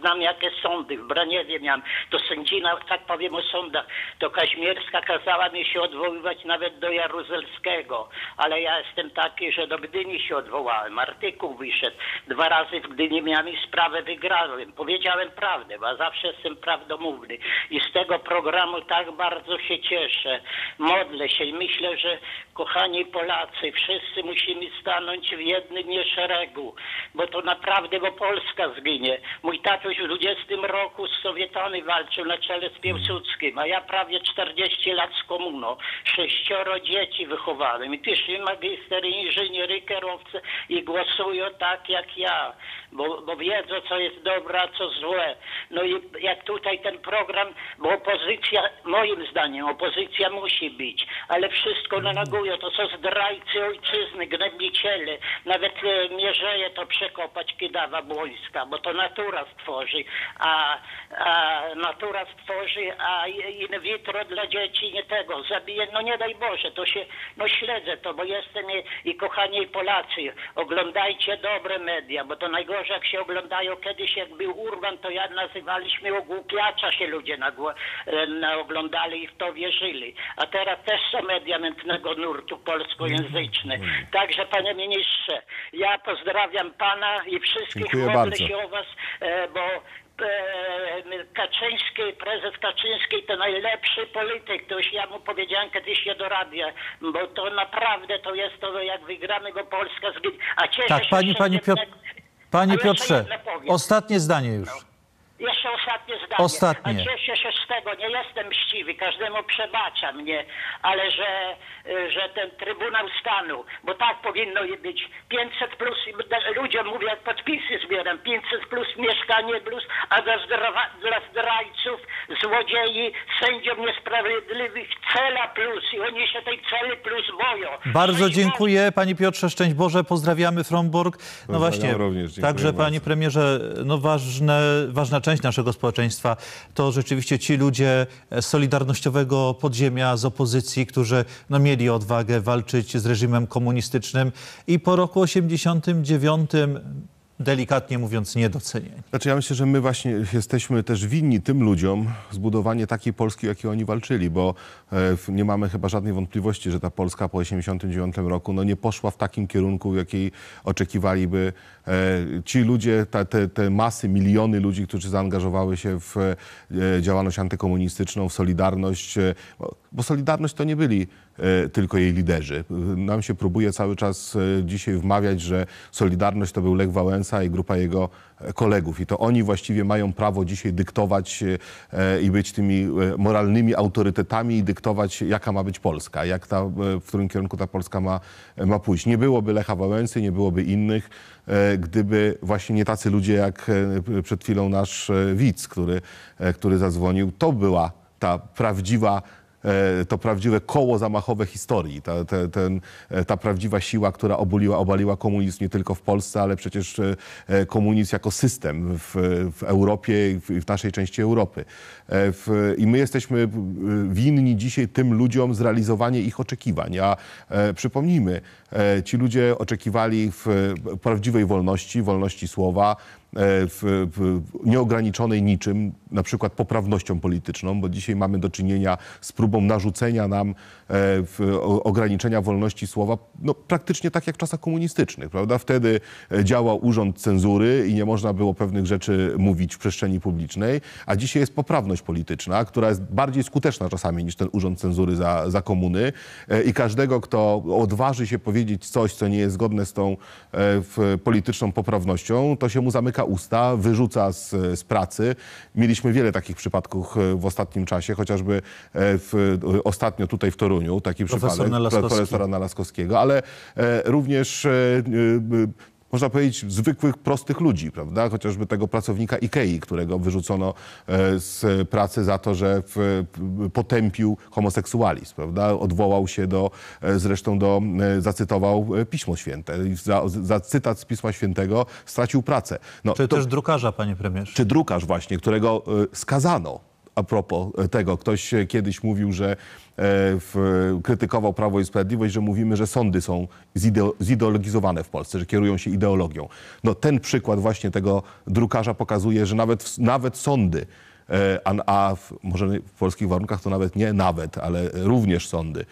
znam jakie sądy, w Braniewie miałem. To sędzina, tak powiem o sądach, to Kaźmierska kazała mi się odwoływać nawet do Jaruzelskiego, ale ja jestem taki, że do Gdyni się odwołałem. Artykuł wyszedł. Dwa razy w Gdyni miałem i sprawę wygrałem. Powiedziałem prawdę, bo zawsze jestem prawdomówny. I z tego programu tak bardzo się cieszę. Modlę się i myślę, że kochani Polacy, wszyscy musimy stanąć w jednym szeregu, bo to naprawdę, bo Polska zginie. Mój tatuś w 20 roku z Sowietami walczył na czele z Piłsudskim, a ja prawie 40 lat z komuną. Sześcioro dzieci wychowałem i piszę magister, inżyniery, kierowcy i głosują tak jak ja, bo, bo wiedzą co jest dobre, a co złe. No i jak tutaj ten program bo opozycja, moim zdaniem, opozycja musi być, ale wszystko negują. To są zdrajcy ojczyzny, gnębiciele. Nawet Mierzeje e, to przekopać Kidawa Błońska, bo to natura stworzy, a, a natura stworzy, a in vitro dla dzieci nie tego zabije. No nie daj Boże, to się, no śledzę to, bo jestem i, i kochani Polacy, oglądajcie dobre media, bo to najgorzej jak się oglądają. Kiedyś jak był Urban, to ja nazywaliśmy ogłupiacza się ludzie na głowę. E, oglądali i w to wierzyli. A teraz też są media mętnego nurtu polskojęzyczne. Mm, mm. Także panie ministrze, ja pozdrawiam pana i wszystkich. Dziękuję się o was, e, bo e, Kaczyński, prezes Kaczyński to najlepszy polityk. To już ja mu powiedziałem kiedyś je do radia, bo to naprawdę to jest to, jak wygramy, bo Polska zginie. A cieszę tak, się, pani, pani, Piotr, pani Piotrze, ostatnie zdanie już. No. Jeszcze ostatnie zdanie. Ostatnie. Cieszę się z tego, nie jestem mściwy, każdemu przebacza mnie, ale że, y, że ten Trybunał Stanu, bo tak powinno być, 500 plus, ludziom mówię, podpisy zbieram, 500 plus mieszkanie plus, a dla, zdra, dla zdrajców, złodziei, sędziom niesprawiedliwych cela plus i oni się tej celi plus boją. Bardzo no dziękuję Pani Piotrze, szczęść Boże, pozdrawiamy Fromborg. No właśnie, również, także bardzo. Panie Premierze, no ważne, ważne część naszego społeczeństwa, to rzeczywiście ci ludzie e, z solidarnościowego podziemia, z opozycji, którzy no, mieli odwagę walczyć z reżimem komunistycznym i po roku 89 delikatnie mówiąc, niedocenieni. Znaczy ja myślę, że my właśnie jesteśmy też winni tym ludziom zbudowanie takiej Polski, jakiej oni walczyli, bo e, nie mamy chyba żadnej wątpliwości, że ta Polska po 1989 roku no, nie poszła w takim kierunku, w jakiej oczekiwaliby e, ci ludzie, te, te masy, miliony ludzi, którzy zaangażowały się w e, działalność antykomunistyczną, w Solidarność, bo Solidarność to nie byli E, tylko jej liderzy. Nam się próbuje cały czas e, dzisiaj wmawiać, że Solidarność to był Lech Wałęsa i grupa jego e, kolegów. I to oni właściwie mają prawo dzisiaj dyktować i być tymi moralnymi autorytetami i dyktować, jaka ma być Polska, jak ta, w którym kierunku ta Polska ma, ma pójść. Nie byłoby Lecha Wałęsy, nie byłoby innych, gdyby właśnie nie tacy ludzie jak przed chwilą nasz widz, który, który zadzwonił. To była ta prawdziwa E, to prawdziwe koło zamachowe historii, ta, ta, ten, e, ta prawdziwa siła, która obuliła, obaliła komunizm nie tylko w Polsce, ale przecież e, komunizm jako system w, w Europie i w, w naszej części Europy. W, I my jesteśmy winni dzisiaj tym ludziom zrealizowanie ich oczekiwań. A e, przypomnijmy, e, ci ludzie oczekiwali w prawdziwej wolności, wolności słowa, E, w, w, nieograniczonej niczym, na przykład poprawnością polityczną, bo dzisiaj mamy do czynienia z próbą narzucenia nam e, w, o, ograniczenia wolności słowa, no, praktycznie tak jak w czasach komunistycznych, prawda? Wtedy e, działał urząd cenzury i nie można było pewnych rzeczy mówić w przestrzeni publicznej, a dzisiaj jest poprawność polityczna, która jest bardziej skuteczna czasami niż ten urząd cenzury za, za komuny i każdego, kto odważy się powiedzieć coś, co nie jest zgodne z tą polityczną poprawnością, to się mu zamyka usta, wyrzuca z, z pracy. Mieliśmy wiele takich przypadków e, w ostatnim czasie, chociażby e, w, ostatnio tutaj w Toruniu taki Profesor przypadek Nalaskowski. profesora Nalaskowskiego, ale e, również można powiedzieć, zwykłych, prostych ludzi, prawda? Chociażby tego pracownika Ikei, którego wyrzucono e, z pracy za to, że potępił homoseksualizm, prawda? Odwołał się do, e, zresztą do, e, zacytował Pismo Święte. Za, za cytat z Pisma Świętego stracił pracę. No, czy to, też drukarza, panie premierze? Czy drukarz właśnie, którego skazano a propos tego. Ktoś kiedyś mówił, że E, w, krytykował Prawo i Sprawiedliwość, że mówimy, że sądy są zideologizowane w Polsce, że kierują się ideologią. No ten przykład właśnie tego drukarza pokazuje, że nawet, nawet sądy, e, a, a w, może w polskich warunkach to nawet nie nawet, ale również sądy e,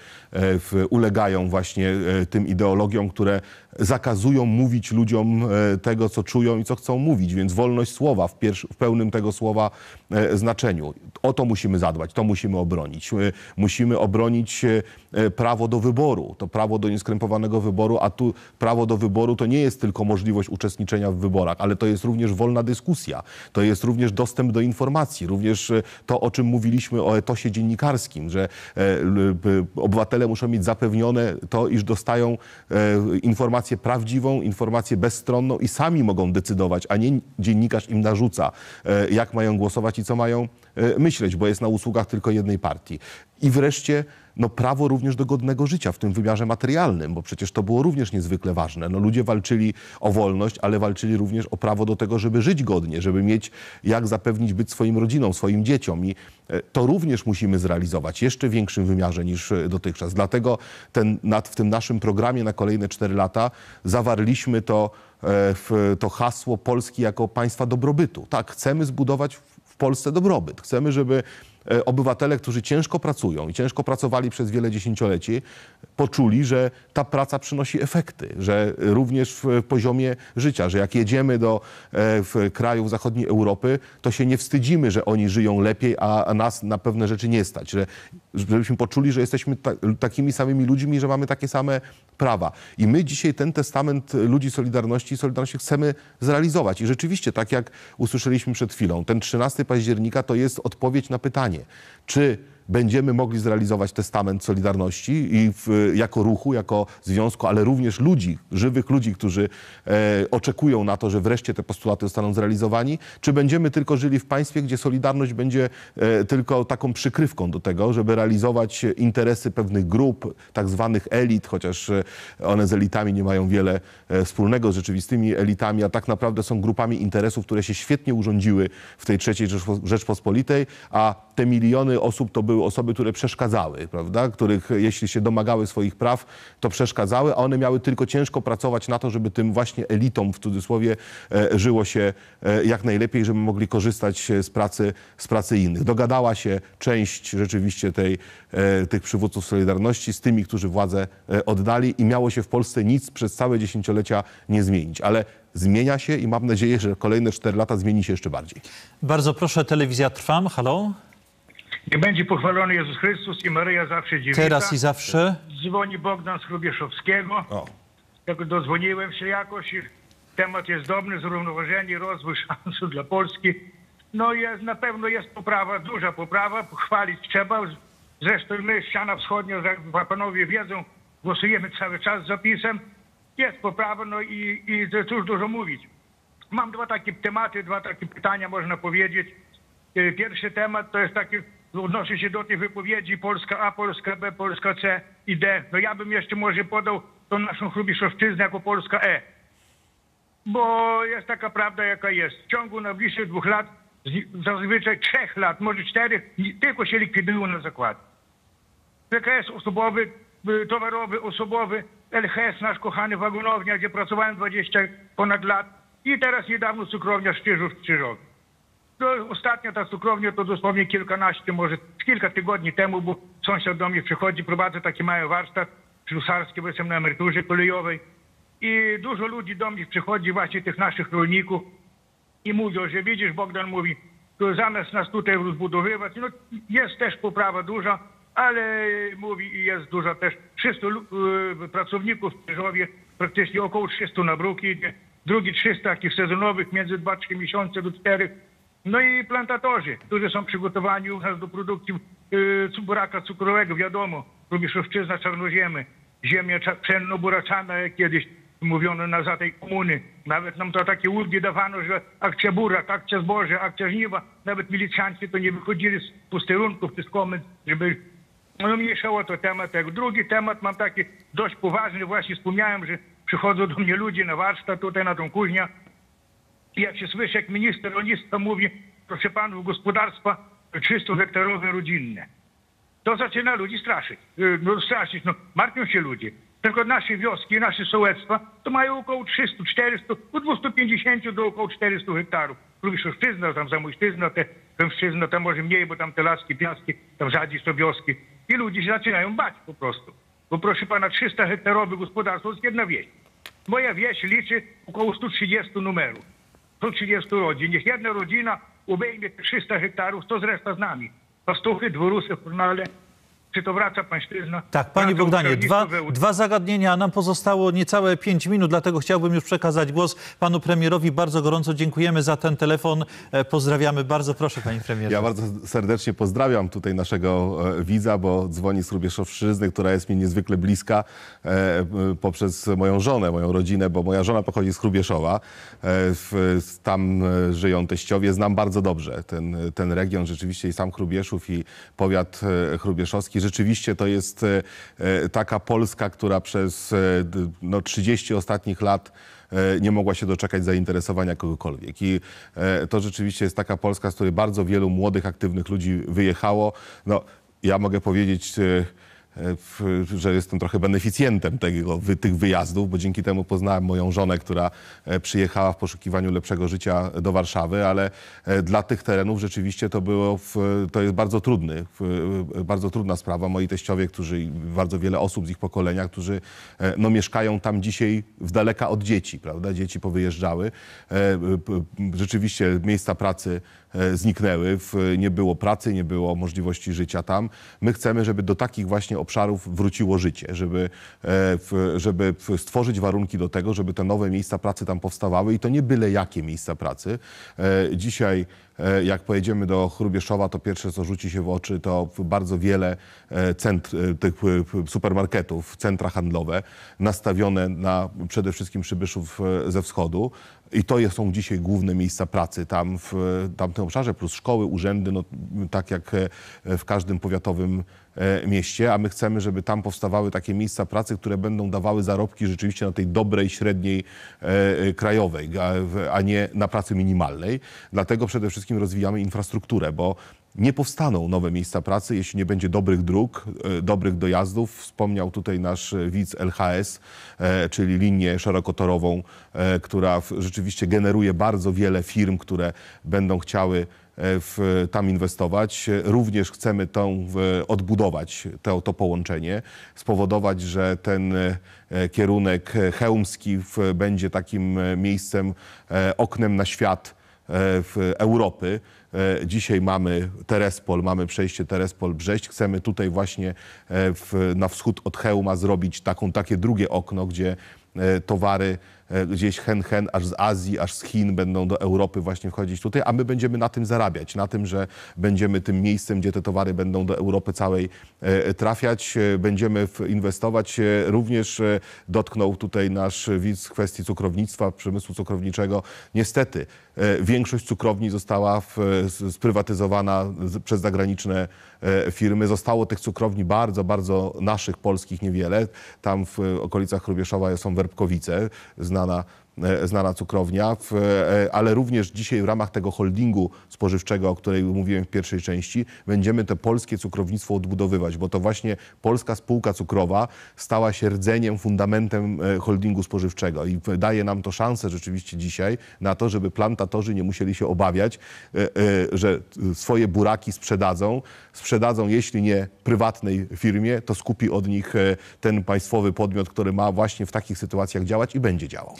w, ulegają właśnie tym ideologiom, które zakazują mówić ludziom e, tego, co czują i co chcą mówić, więc wolność słowa w, w pełnym tego słowa e, znaczeniu. O to musimy zadbać, to musimy obronić. E, musimy obronić prawo do wyboru, to prawo do nieskrępowanego wyboru, a tu prawo do wyboru to nie jest tylko możliwość uczestniczenia w wyborach, ale to jest również wolna dyskusja, to jest również dostęp do informacji, również to, o czym mówiliśmy o etosie dziennikarskim, że obywatele muszą mieć zapewnione to, iż dostają informacje, informację prawdziwą, informację bezstronną i sami mogą decydować, a nie dziennikarz im narzuca, e, jak mają głosować i co mają e, myśleć, bo jest na usługach tylko jednej partii. I wreszcie no, prawo również do godnego życia w tym wymiarze materialnym, bo przecież to było również niezwykle ważne. No, ludzie walczyli o wolność, ale walczyli również o prawo do tego, żeby żyć godnie, żeby mieć jak zapewnić być swoim rodzinom, swoim dzieciom. I e, to również musimy zrealizować jeszcze w większym wymiarze niż e, dotychczas. Dlatego ten, nad, w tym naszym programie na kolejne cztery lata zawarliśmy to, e, to hasło Polski jako państwa dobrobytu. Tak, chcemy zbudować w Polsce dobrobyt. Chcemy, żeby E, obywatele, którzy ciężko pracują i ciężko pracowali przez wiele dziesięcioleci, poczuli, że ta praca przynosi efekty, że również w poziomie życia, że jak jedziemy do e, w krajów zachodniej Europy, to się nie wstydzimy, że oni żyją lepiej, a nas na pewne rzeczy nie stać, że żebyśmy poczuli, że jesteśmy ta, takimi samymi ludźmi, że mamy takie same prawa. I my dzisiaj ten testament ludzi Solidarności i Solidarności chcemy zrealizować. I rzeczywiście, tak jak usłyszeliśmy przed chwilą, ten 13 października to jest odpowiedź na pytanie, czy będziemy mogli zrealizować testament Solidarności i w, jako ruchu, jako związku, ale również ludzi, żywych ludzi, którzy e, oczekują na to, że wreszcie te postulaty zostaną zrealizowani, czy będziemy tylko żyli w państwie, gdzie Solidarność będzie e, tylko taką przykrywką do tego, żeby realizować interesy pewnych grup, tak zwanych elit, chociaż e, one z elitami nie mają wiele e, wspólnego z rzeczywistymi elitami, a tak naprawdę są grupami interesów, które się świetnie urządziły w tej trzeciej Rzeczpospolitej, a te miliony osób to były były osoby, które przeszkadzały, prawda? których jeśli się domagały swoich praw, to przeszkadzały, a one miały tylko ciężko pracować na to, żeby tym właśnie elitom w cudzysłowie e, żyło się e, jak najlepiej, żeby mogli korzystać e, z pracy, z pracy innych. Dogadała się część rzeczywiście tej, tych przywódców Solidarności z tymi, którzy władzę oddali i miało się w Polsce nic przez całe dziesięciolecia nie zmienić. Ale zmienia się i mam nadzieję, że kolejne cztery lata zmieni się jeszcze bardziej. Bardzo proszę, telewizja Trwam. Halo? Nie będzie pochwalony Jezus Chrystus i Maryja zawsze dziewica. Teraz i zawsze. Dzwoni Bogdan z Hrubieszowskiego. O. Jak dozwoniłem się jakoś temat jest dobry, zrównoważenie, rozwój szansu dla Polski. No jest, na pewno jest poprawa, duża poprawa, Pochwalić trzeba. Zresztą my, ściana wschodnia, jak panowie wiedzą, głosujemy cały czas za PiSem. Jest poprawa, no i, i cóż dużo mówić. Mam dwa takie tematy, dwa takie pytania, można powiedzieć. Y, pierwszy temat to jest taki odnoszę się do tej wypowiedzi Polska A, Polska B, Polska C i D. No ja bym jeszcze może podał tą naszą chrubiszowczyznę jako Polska E. Bo jest taka prawda, jaka jest. W ciągu najbliższych dwóch lat, zazwyczaj trzech lat, może czterech, tylko się likwidują na zakład. PKS osobowy, y, towarowy, osobowy, LHS, nasz kochany wagonownia, gdzie pracowałem 20 ponad lat i teraz niedawno cukrownia Szczyżów, Szczyżowy ostatnio ta cukrownia to dosłownie kilkanaście, może kilka tygodni temu, bo sąsiad do mnie przychodzi, prowadzę taki mały warsztat ślusarski, bo jestem na emeryturze kolejowej. I dużo ludzi do mnie przychodzi, właśnie tych naszych rolników i mówią, że widzisz, Bogdan mówi, to zamiast nas tutaj rozbudowywać, no jest też poprawa duża, ale mówi, jest duża też 300 y, pracowników w Pyrzowie, praktycznie około 300 na bruki drugi 300 takich sezonowych między 2-3 miesiące do 4 no i plantatorzy, którzy są przygotowani u nas do produkcji y, buraka cukrowego, wiadomo, Rubiszowczyzna, Czarnoziemy, ziemia pszenno-buraczana, kiedyś mówiono na za tej komuny. Nawet nam to takie ulgi dawano, że akcja burak, akcja zboże, akcja żniwa. Nawet milicjanci to nie wychodzili z pusterunków, z komend, żeby... No mniejsza o to temat. Jak Drugi temat mam taki dość poważny. Właśnie wspomniałem, że przychodzą do mnie ludzie na warsztat tutaj, na tą kuźnię i jak się słyszy, jak minister rolnictwa mówi, proszę panów, gospodarstwa 300-hektarowe rodzinne, to zaczyna ludzi straszyć. Y, no, straszyć, no, martwią się ludzie. Tylko nasze wioski, nasze sołectwa to mają około 300, 400, od 250 do około 400 hektarów. Lubiszowszczyzna, tam Zamojszczyzna, te mężczyzna, tam może mniej, bo tam te laski, piaski, tam rzadziej są wioski. I ludzie się zaczynają bać po prostu. Bo proszę pana, 300 hektarowe gospodarstwo to jest jedna wieś. Moja wieś liczy około 130 numerów. 130 rodzin. Niech jedna rodzina obejmie 300 hektarów, to zresztą z nami. Pastuchy, dworusy, hurnale, czy to wraca pańszczyzna? Tak, panie Bogdanie, dwa, dwa zagadnienia. Nam pozostało niecałe pięć minut, dlatego chciałbym już przekazać głos panu premierowi. Bardzo gorąco dziękujemy za ten telefon. E, pozdrawiamy bardzo. Proszę, panie premierze. Ja bardzo serdecznie pozdrawiam tutaj naszego e, widza, bo dzwoni z Rubieszowszczyzny, która jest mi niezwykle bliska e, poprzez moją żonę, moją rodzinę, bo moja żona pochodzi z Rubieszowa. Tam żyją teściowie. Znam bardzo dobrze ten, ten region rzeczywiście i sam Krubieszów i powiat hrubieszowski rzeczywiście to jest e, e, taka Polska, która przez e, no, 30 ostatnich lat nie mogła się doczekać zainteresowania kogokolwiek. I to rzeczywiście jest taka Polska, z której bardzo wielu młodych, aktywnych ludzi wyjechało. No, ja mogę powiedzieć E, że jestem trochę beneficjentem tego, tych wyjazdów, bo dzięki temu poznałem moją żonę, która e, przyjechała w poszukiwaniu lepszego życia do Warszawy, ale e, dla tych terenów rzeczywiście to było, w, to jest bardzo trudny, w, bardzo trudna sprawa. Moi teściowie, którzy, bardzo wiele osób z ich pokolenia, którzy no, mieszkają tam dzisiaj w daleka od dzieci, prawda? Dzieci powyjeżdżały. Rzeczywiście miejsca pracy E, zniknęły, nie było pracy, nie było możliwości życia tam. My chcemy, żeby do takich właśnie obszarów wróciło życie, żeby, e, żeby stworzyć warunki do tego, żeby te nowe miejsca pracy tam powstawały i to nie byle jakie miejsca pracy. E, dzisiaj jak pojedziemy do Chrubieszowa, to pierwsze, co rzuci się w oczy, to bardzo wiele centr, tych supermarketów, centra handlowe nastawione na przede wszystkim przybyszów ze wschodu. I to są dzisiaj główne miejsca pracy tam w tamtym obszarze, plus szkoły, urzędy, no, tak jak e, w każdym powiatowym e, mieście, a my chcemy, żeby tam powstawały takie miejsca pracy, które będą dawały zarobki rzeczywiście na tej dobrej, średniej e, krajowej, a, a nie na pracy minimalnej. Dlatego przede wszystkim rozwijamy infrastrukturę, bo nie powstaną nowe miejsca pracy, jeśli nie będzie dobrych dróg, e, dobrych dojazdów. Wspomniał tutaj nasz widz LHS, e, czyli linię szerokotorową, e, która rzeczywiście generuje bardzo wiele firm, które będą chciały w, tam inwestować. Również chcemy tą, odbudować to, to połączenie, spowodować, że ten kierunek chełmski będzie takim miejscem, oknem na świat w Europy. E, dzisiaj mamy Terespol, mamy przejście Terespol-Brześć. Chcemy tutaj właśnie e, w, na wschód od Hełma zrobić taką, takie drugie okno, gdzie e, towary E, gdzieś hen-hen, aż z Azji, aż z Chin będą do Europy właśnie wchodzić tutaj, a my będziemy na tym zarabiać, na tym, że będziemy tym miejscem, gdzie te towary będą do Europy całej e, trafiać, e, będziemy inwestować. Również dotknął tutaj nasz widz kwestii cukrownictwa, przemysłu cukrowniczego. Niestety większość cukrowni została w, sprywatyzowana przez zagraniczne firmy. Zostało tych cukrowni bardzo, bardzo naszych, polskich niewiele. Tam w okolicach Rubieszowa są Werbkowice, 那那。E, znana cukrownia, w, e, e, ale również dzisiaj w ramach tego holdingu spożywczego, o której mówiłem w pierwszej części, będziemy to polskie cukrownictwo odbudowywać, bo to właśnie polska spółka cukrowa stała się rdzeniem, fundamentem holdingu spożywczego i daje nam to szansę rzeczywiście dzisiaj na to, żeby plantatorzy nie musieli się obawiać, że swoje buraki sprzedadzą, sprzedadzą jeśli nie prywatnej firmie, to skupi od nich ten państwowy podmiot, który ma właśnie w takich sytuacjach działać i będzie działał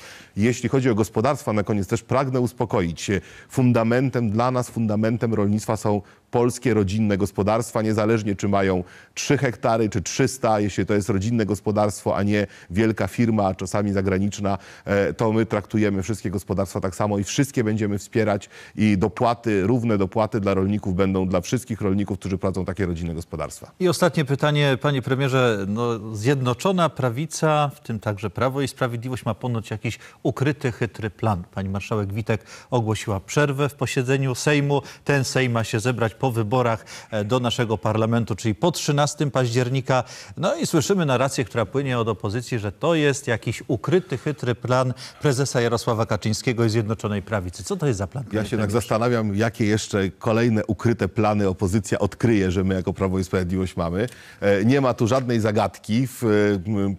jeśli chodzi o gospodarstwa, na koniec też pragnę uspokoić. Fundamentem dla nas, fundamentem rolnictwa są polskie rodzinne gospodarstwa, niezależnie czy mają 3 hektary czy 300, jeśli to jest rodzinne gospodarstwo, a nie wielka firma, czasami zagraniczna, e, to my traktujemy wszystkie gospodarstwa tak samo i wszystkie będziemy wspierać i dopłaty, równe dopłaty dla rolników będą dla wszystkich rolników, którzy prowadzą takie rodzinne gospodarstwa. I ostatnie pytanie, panie premierze. No, zjednoczona prawica, w tym także Prawo i Sprawiedliwość, ma ponoć jakiś ukryty, chytry plan. Pani marszałek Witek ogłosiła przerwę w posiedzeniu Sejmu. Ten Sejm ma się zebrać po po wyborach e, do naszego parlamentu, czyli po 13 października. No i słyszymy narrację, która płynie od opozycji, że to jest jakiś ukryty, chytry plan prezesa Jarosława Kaczyńskiego i Zjednoczonej Prawicy. Co to jest za plan? Ja się tak zastanawiam, jakie jeszcze kolejne ukryte plany opozycja odkryje, że my jako Prawo i Sprawiedliwość mamy. E, nie ma tu żadnej zagadki.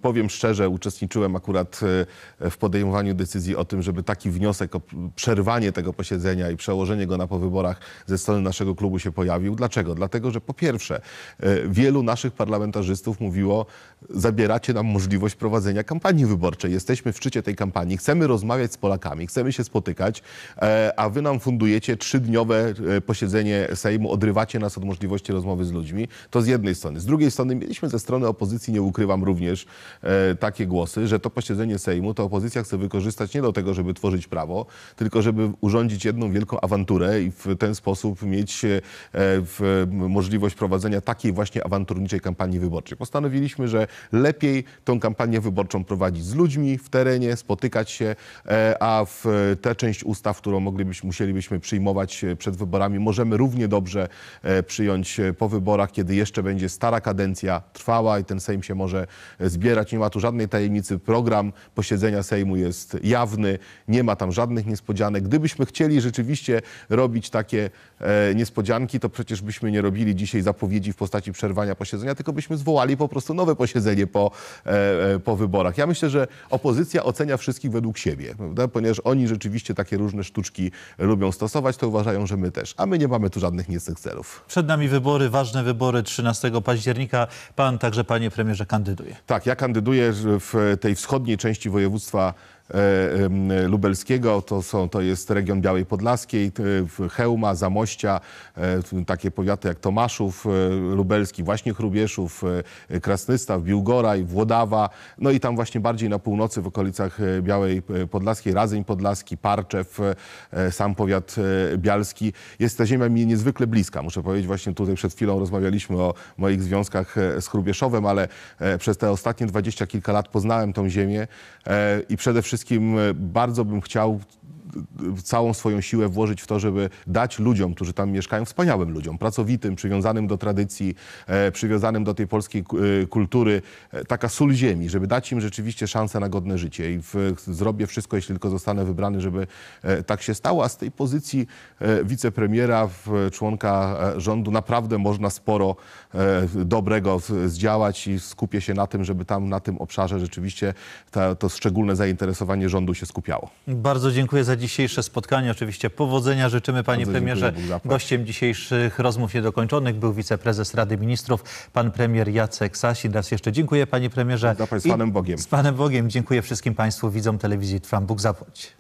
Powiem szczerze, uczestniczyłem akurat e, w podejmowaniu decyzji o tym, żeby taki wniosek o przerwanie tego posiedzenia i przełożenie go na po wyborach ze strony naszego klubu się pojawił. Dlaczego? Dlatego, że po pierwsze, e, wielu naszych parlamentarzystów mówiło, zabieracie nam możliwość prowadzenia kampanii wyborczej. Jesteśmy w szczycie tej kampanii, chcemy rozmawiać z Polakami, chcemy się spotykać, e, a wy nam fundujecie trzydniowe e, posiedzenie Sejmu, odrywacie nas od możliwości rozmowy z ludźmi. To z jednej strony. Z drugiej strony mieliśmy ze strony opozycji, nie ukrywam również, takie głosy, że to posiedzenie Sejmu to opozycja chce wykorzystać nie do tego, żeby tworzyć prawo, tylko żeby urządzić jedną wielką awanturę i w ten sposób mieć E, w możliwość prowadzenia takiej właśnie awanturniczej kampanii wyborczej. Postanowiliśmy, że lepiej tą kampanię wyborczą prowadzić z ludźmi w terenie, spotykać się, e, a w tę część ustaw, którą moglibyśmy, musielibyśmy przyjmować e, przed wyborami, możemy równie dobrze przyjąć po wyborach, kiedy jeszcze będzie stara kadencja trwała i ten Sejm się może zbierać. Nie ma tu żadnej tajemnicy. Program posiedzenia Sejmu jest jawny, nie ma tam żadnych niespodzianek. Gdybyśmy chcieli rzeczywiście robić takie niespodzianki, to przecież byśmy nie robili dzisiaj zapowiedzi w postaci przerwania posiedzenia, tylko byśmy zwołali po prostu nowe posiedzenie po, e, e, po wyborach. Ja myślę, że opozycja ocenia wszystkich według siebie, prawda? ponieważ oni rzeczywiście takie różne sztuczki lubią stosować, to uważają, że my też. A my nie mamy tu żadnych niecnych celów. Przed nami wybory, ważne wybory 13 października. Pan także, panie premierze, kandyduje. Tak, ja kandyduję w tej wschodniej części województwa E, lubelskiego, to, są, to jest region Białej Podlaskiej, Hełma, Zamościa, e, takie powiaty jak Tomaszów e, Lubelski, właśnie Chrubieszów, Krasnystaw, Biłgoraj, Włodawa, no i tam właśnie bardziej na północy w okolicach Białej Podlaskiej, Radzyń Podlaski, Parczew, sam powiat bialski. Jest ta ziemia mi niezwykle bliska. Muszę powiedzieć, właśnie tutaj przed chwilą rozmawialiśmy o moich związkach z Chrubieszowem, ale przez te ostatnie dwadzieścia kilka lat poznałem tą ziemię i przede wszystkim wszystkim e, bardzo bym chciał całą swoją siłę włożyć w to, żeby dać ludziom, którzy tam mieszkają, wspaniałym ludziom, pracowitym, przywiązanym do tradycji, e, przywiązanym do tej polskiej e, kultury, e, taka sól ziemi, żeby dać im rzeczywiście szansę na godne życie. I w, zrobię wszystko, jeśli tylko zostanę wybrany, żeby tak się stało. A z tej pozycji wicepremiera, członka rządu naprawdę można sporo dobrego zdziałać i skupię się na tym, żeby tam na tym obszarze rzeczywiście ta, to szczególne zainteresowanie rządu się skupiało. Bardzo dziękuję za dziś dzisiejsze spotkanie. Oczywiście powodzenia życzymy panie Bardzo premierze. Gościem dzisiejszych rozmów niedokończonych był wiceprezes Rady Ministrów, pan premier Jacek Sasin. Raz jeszcze dziękuję panie premierze. z panem Bogiem. Z panem Bogiem. Dziękuję wszystkim państwu widzom telewizji Trwam. Bóg zapłać.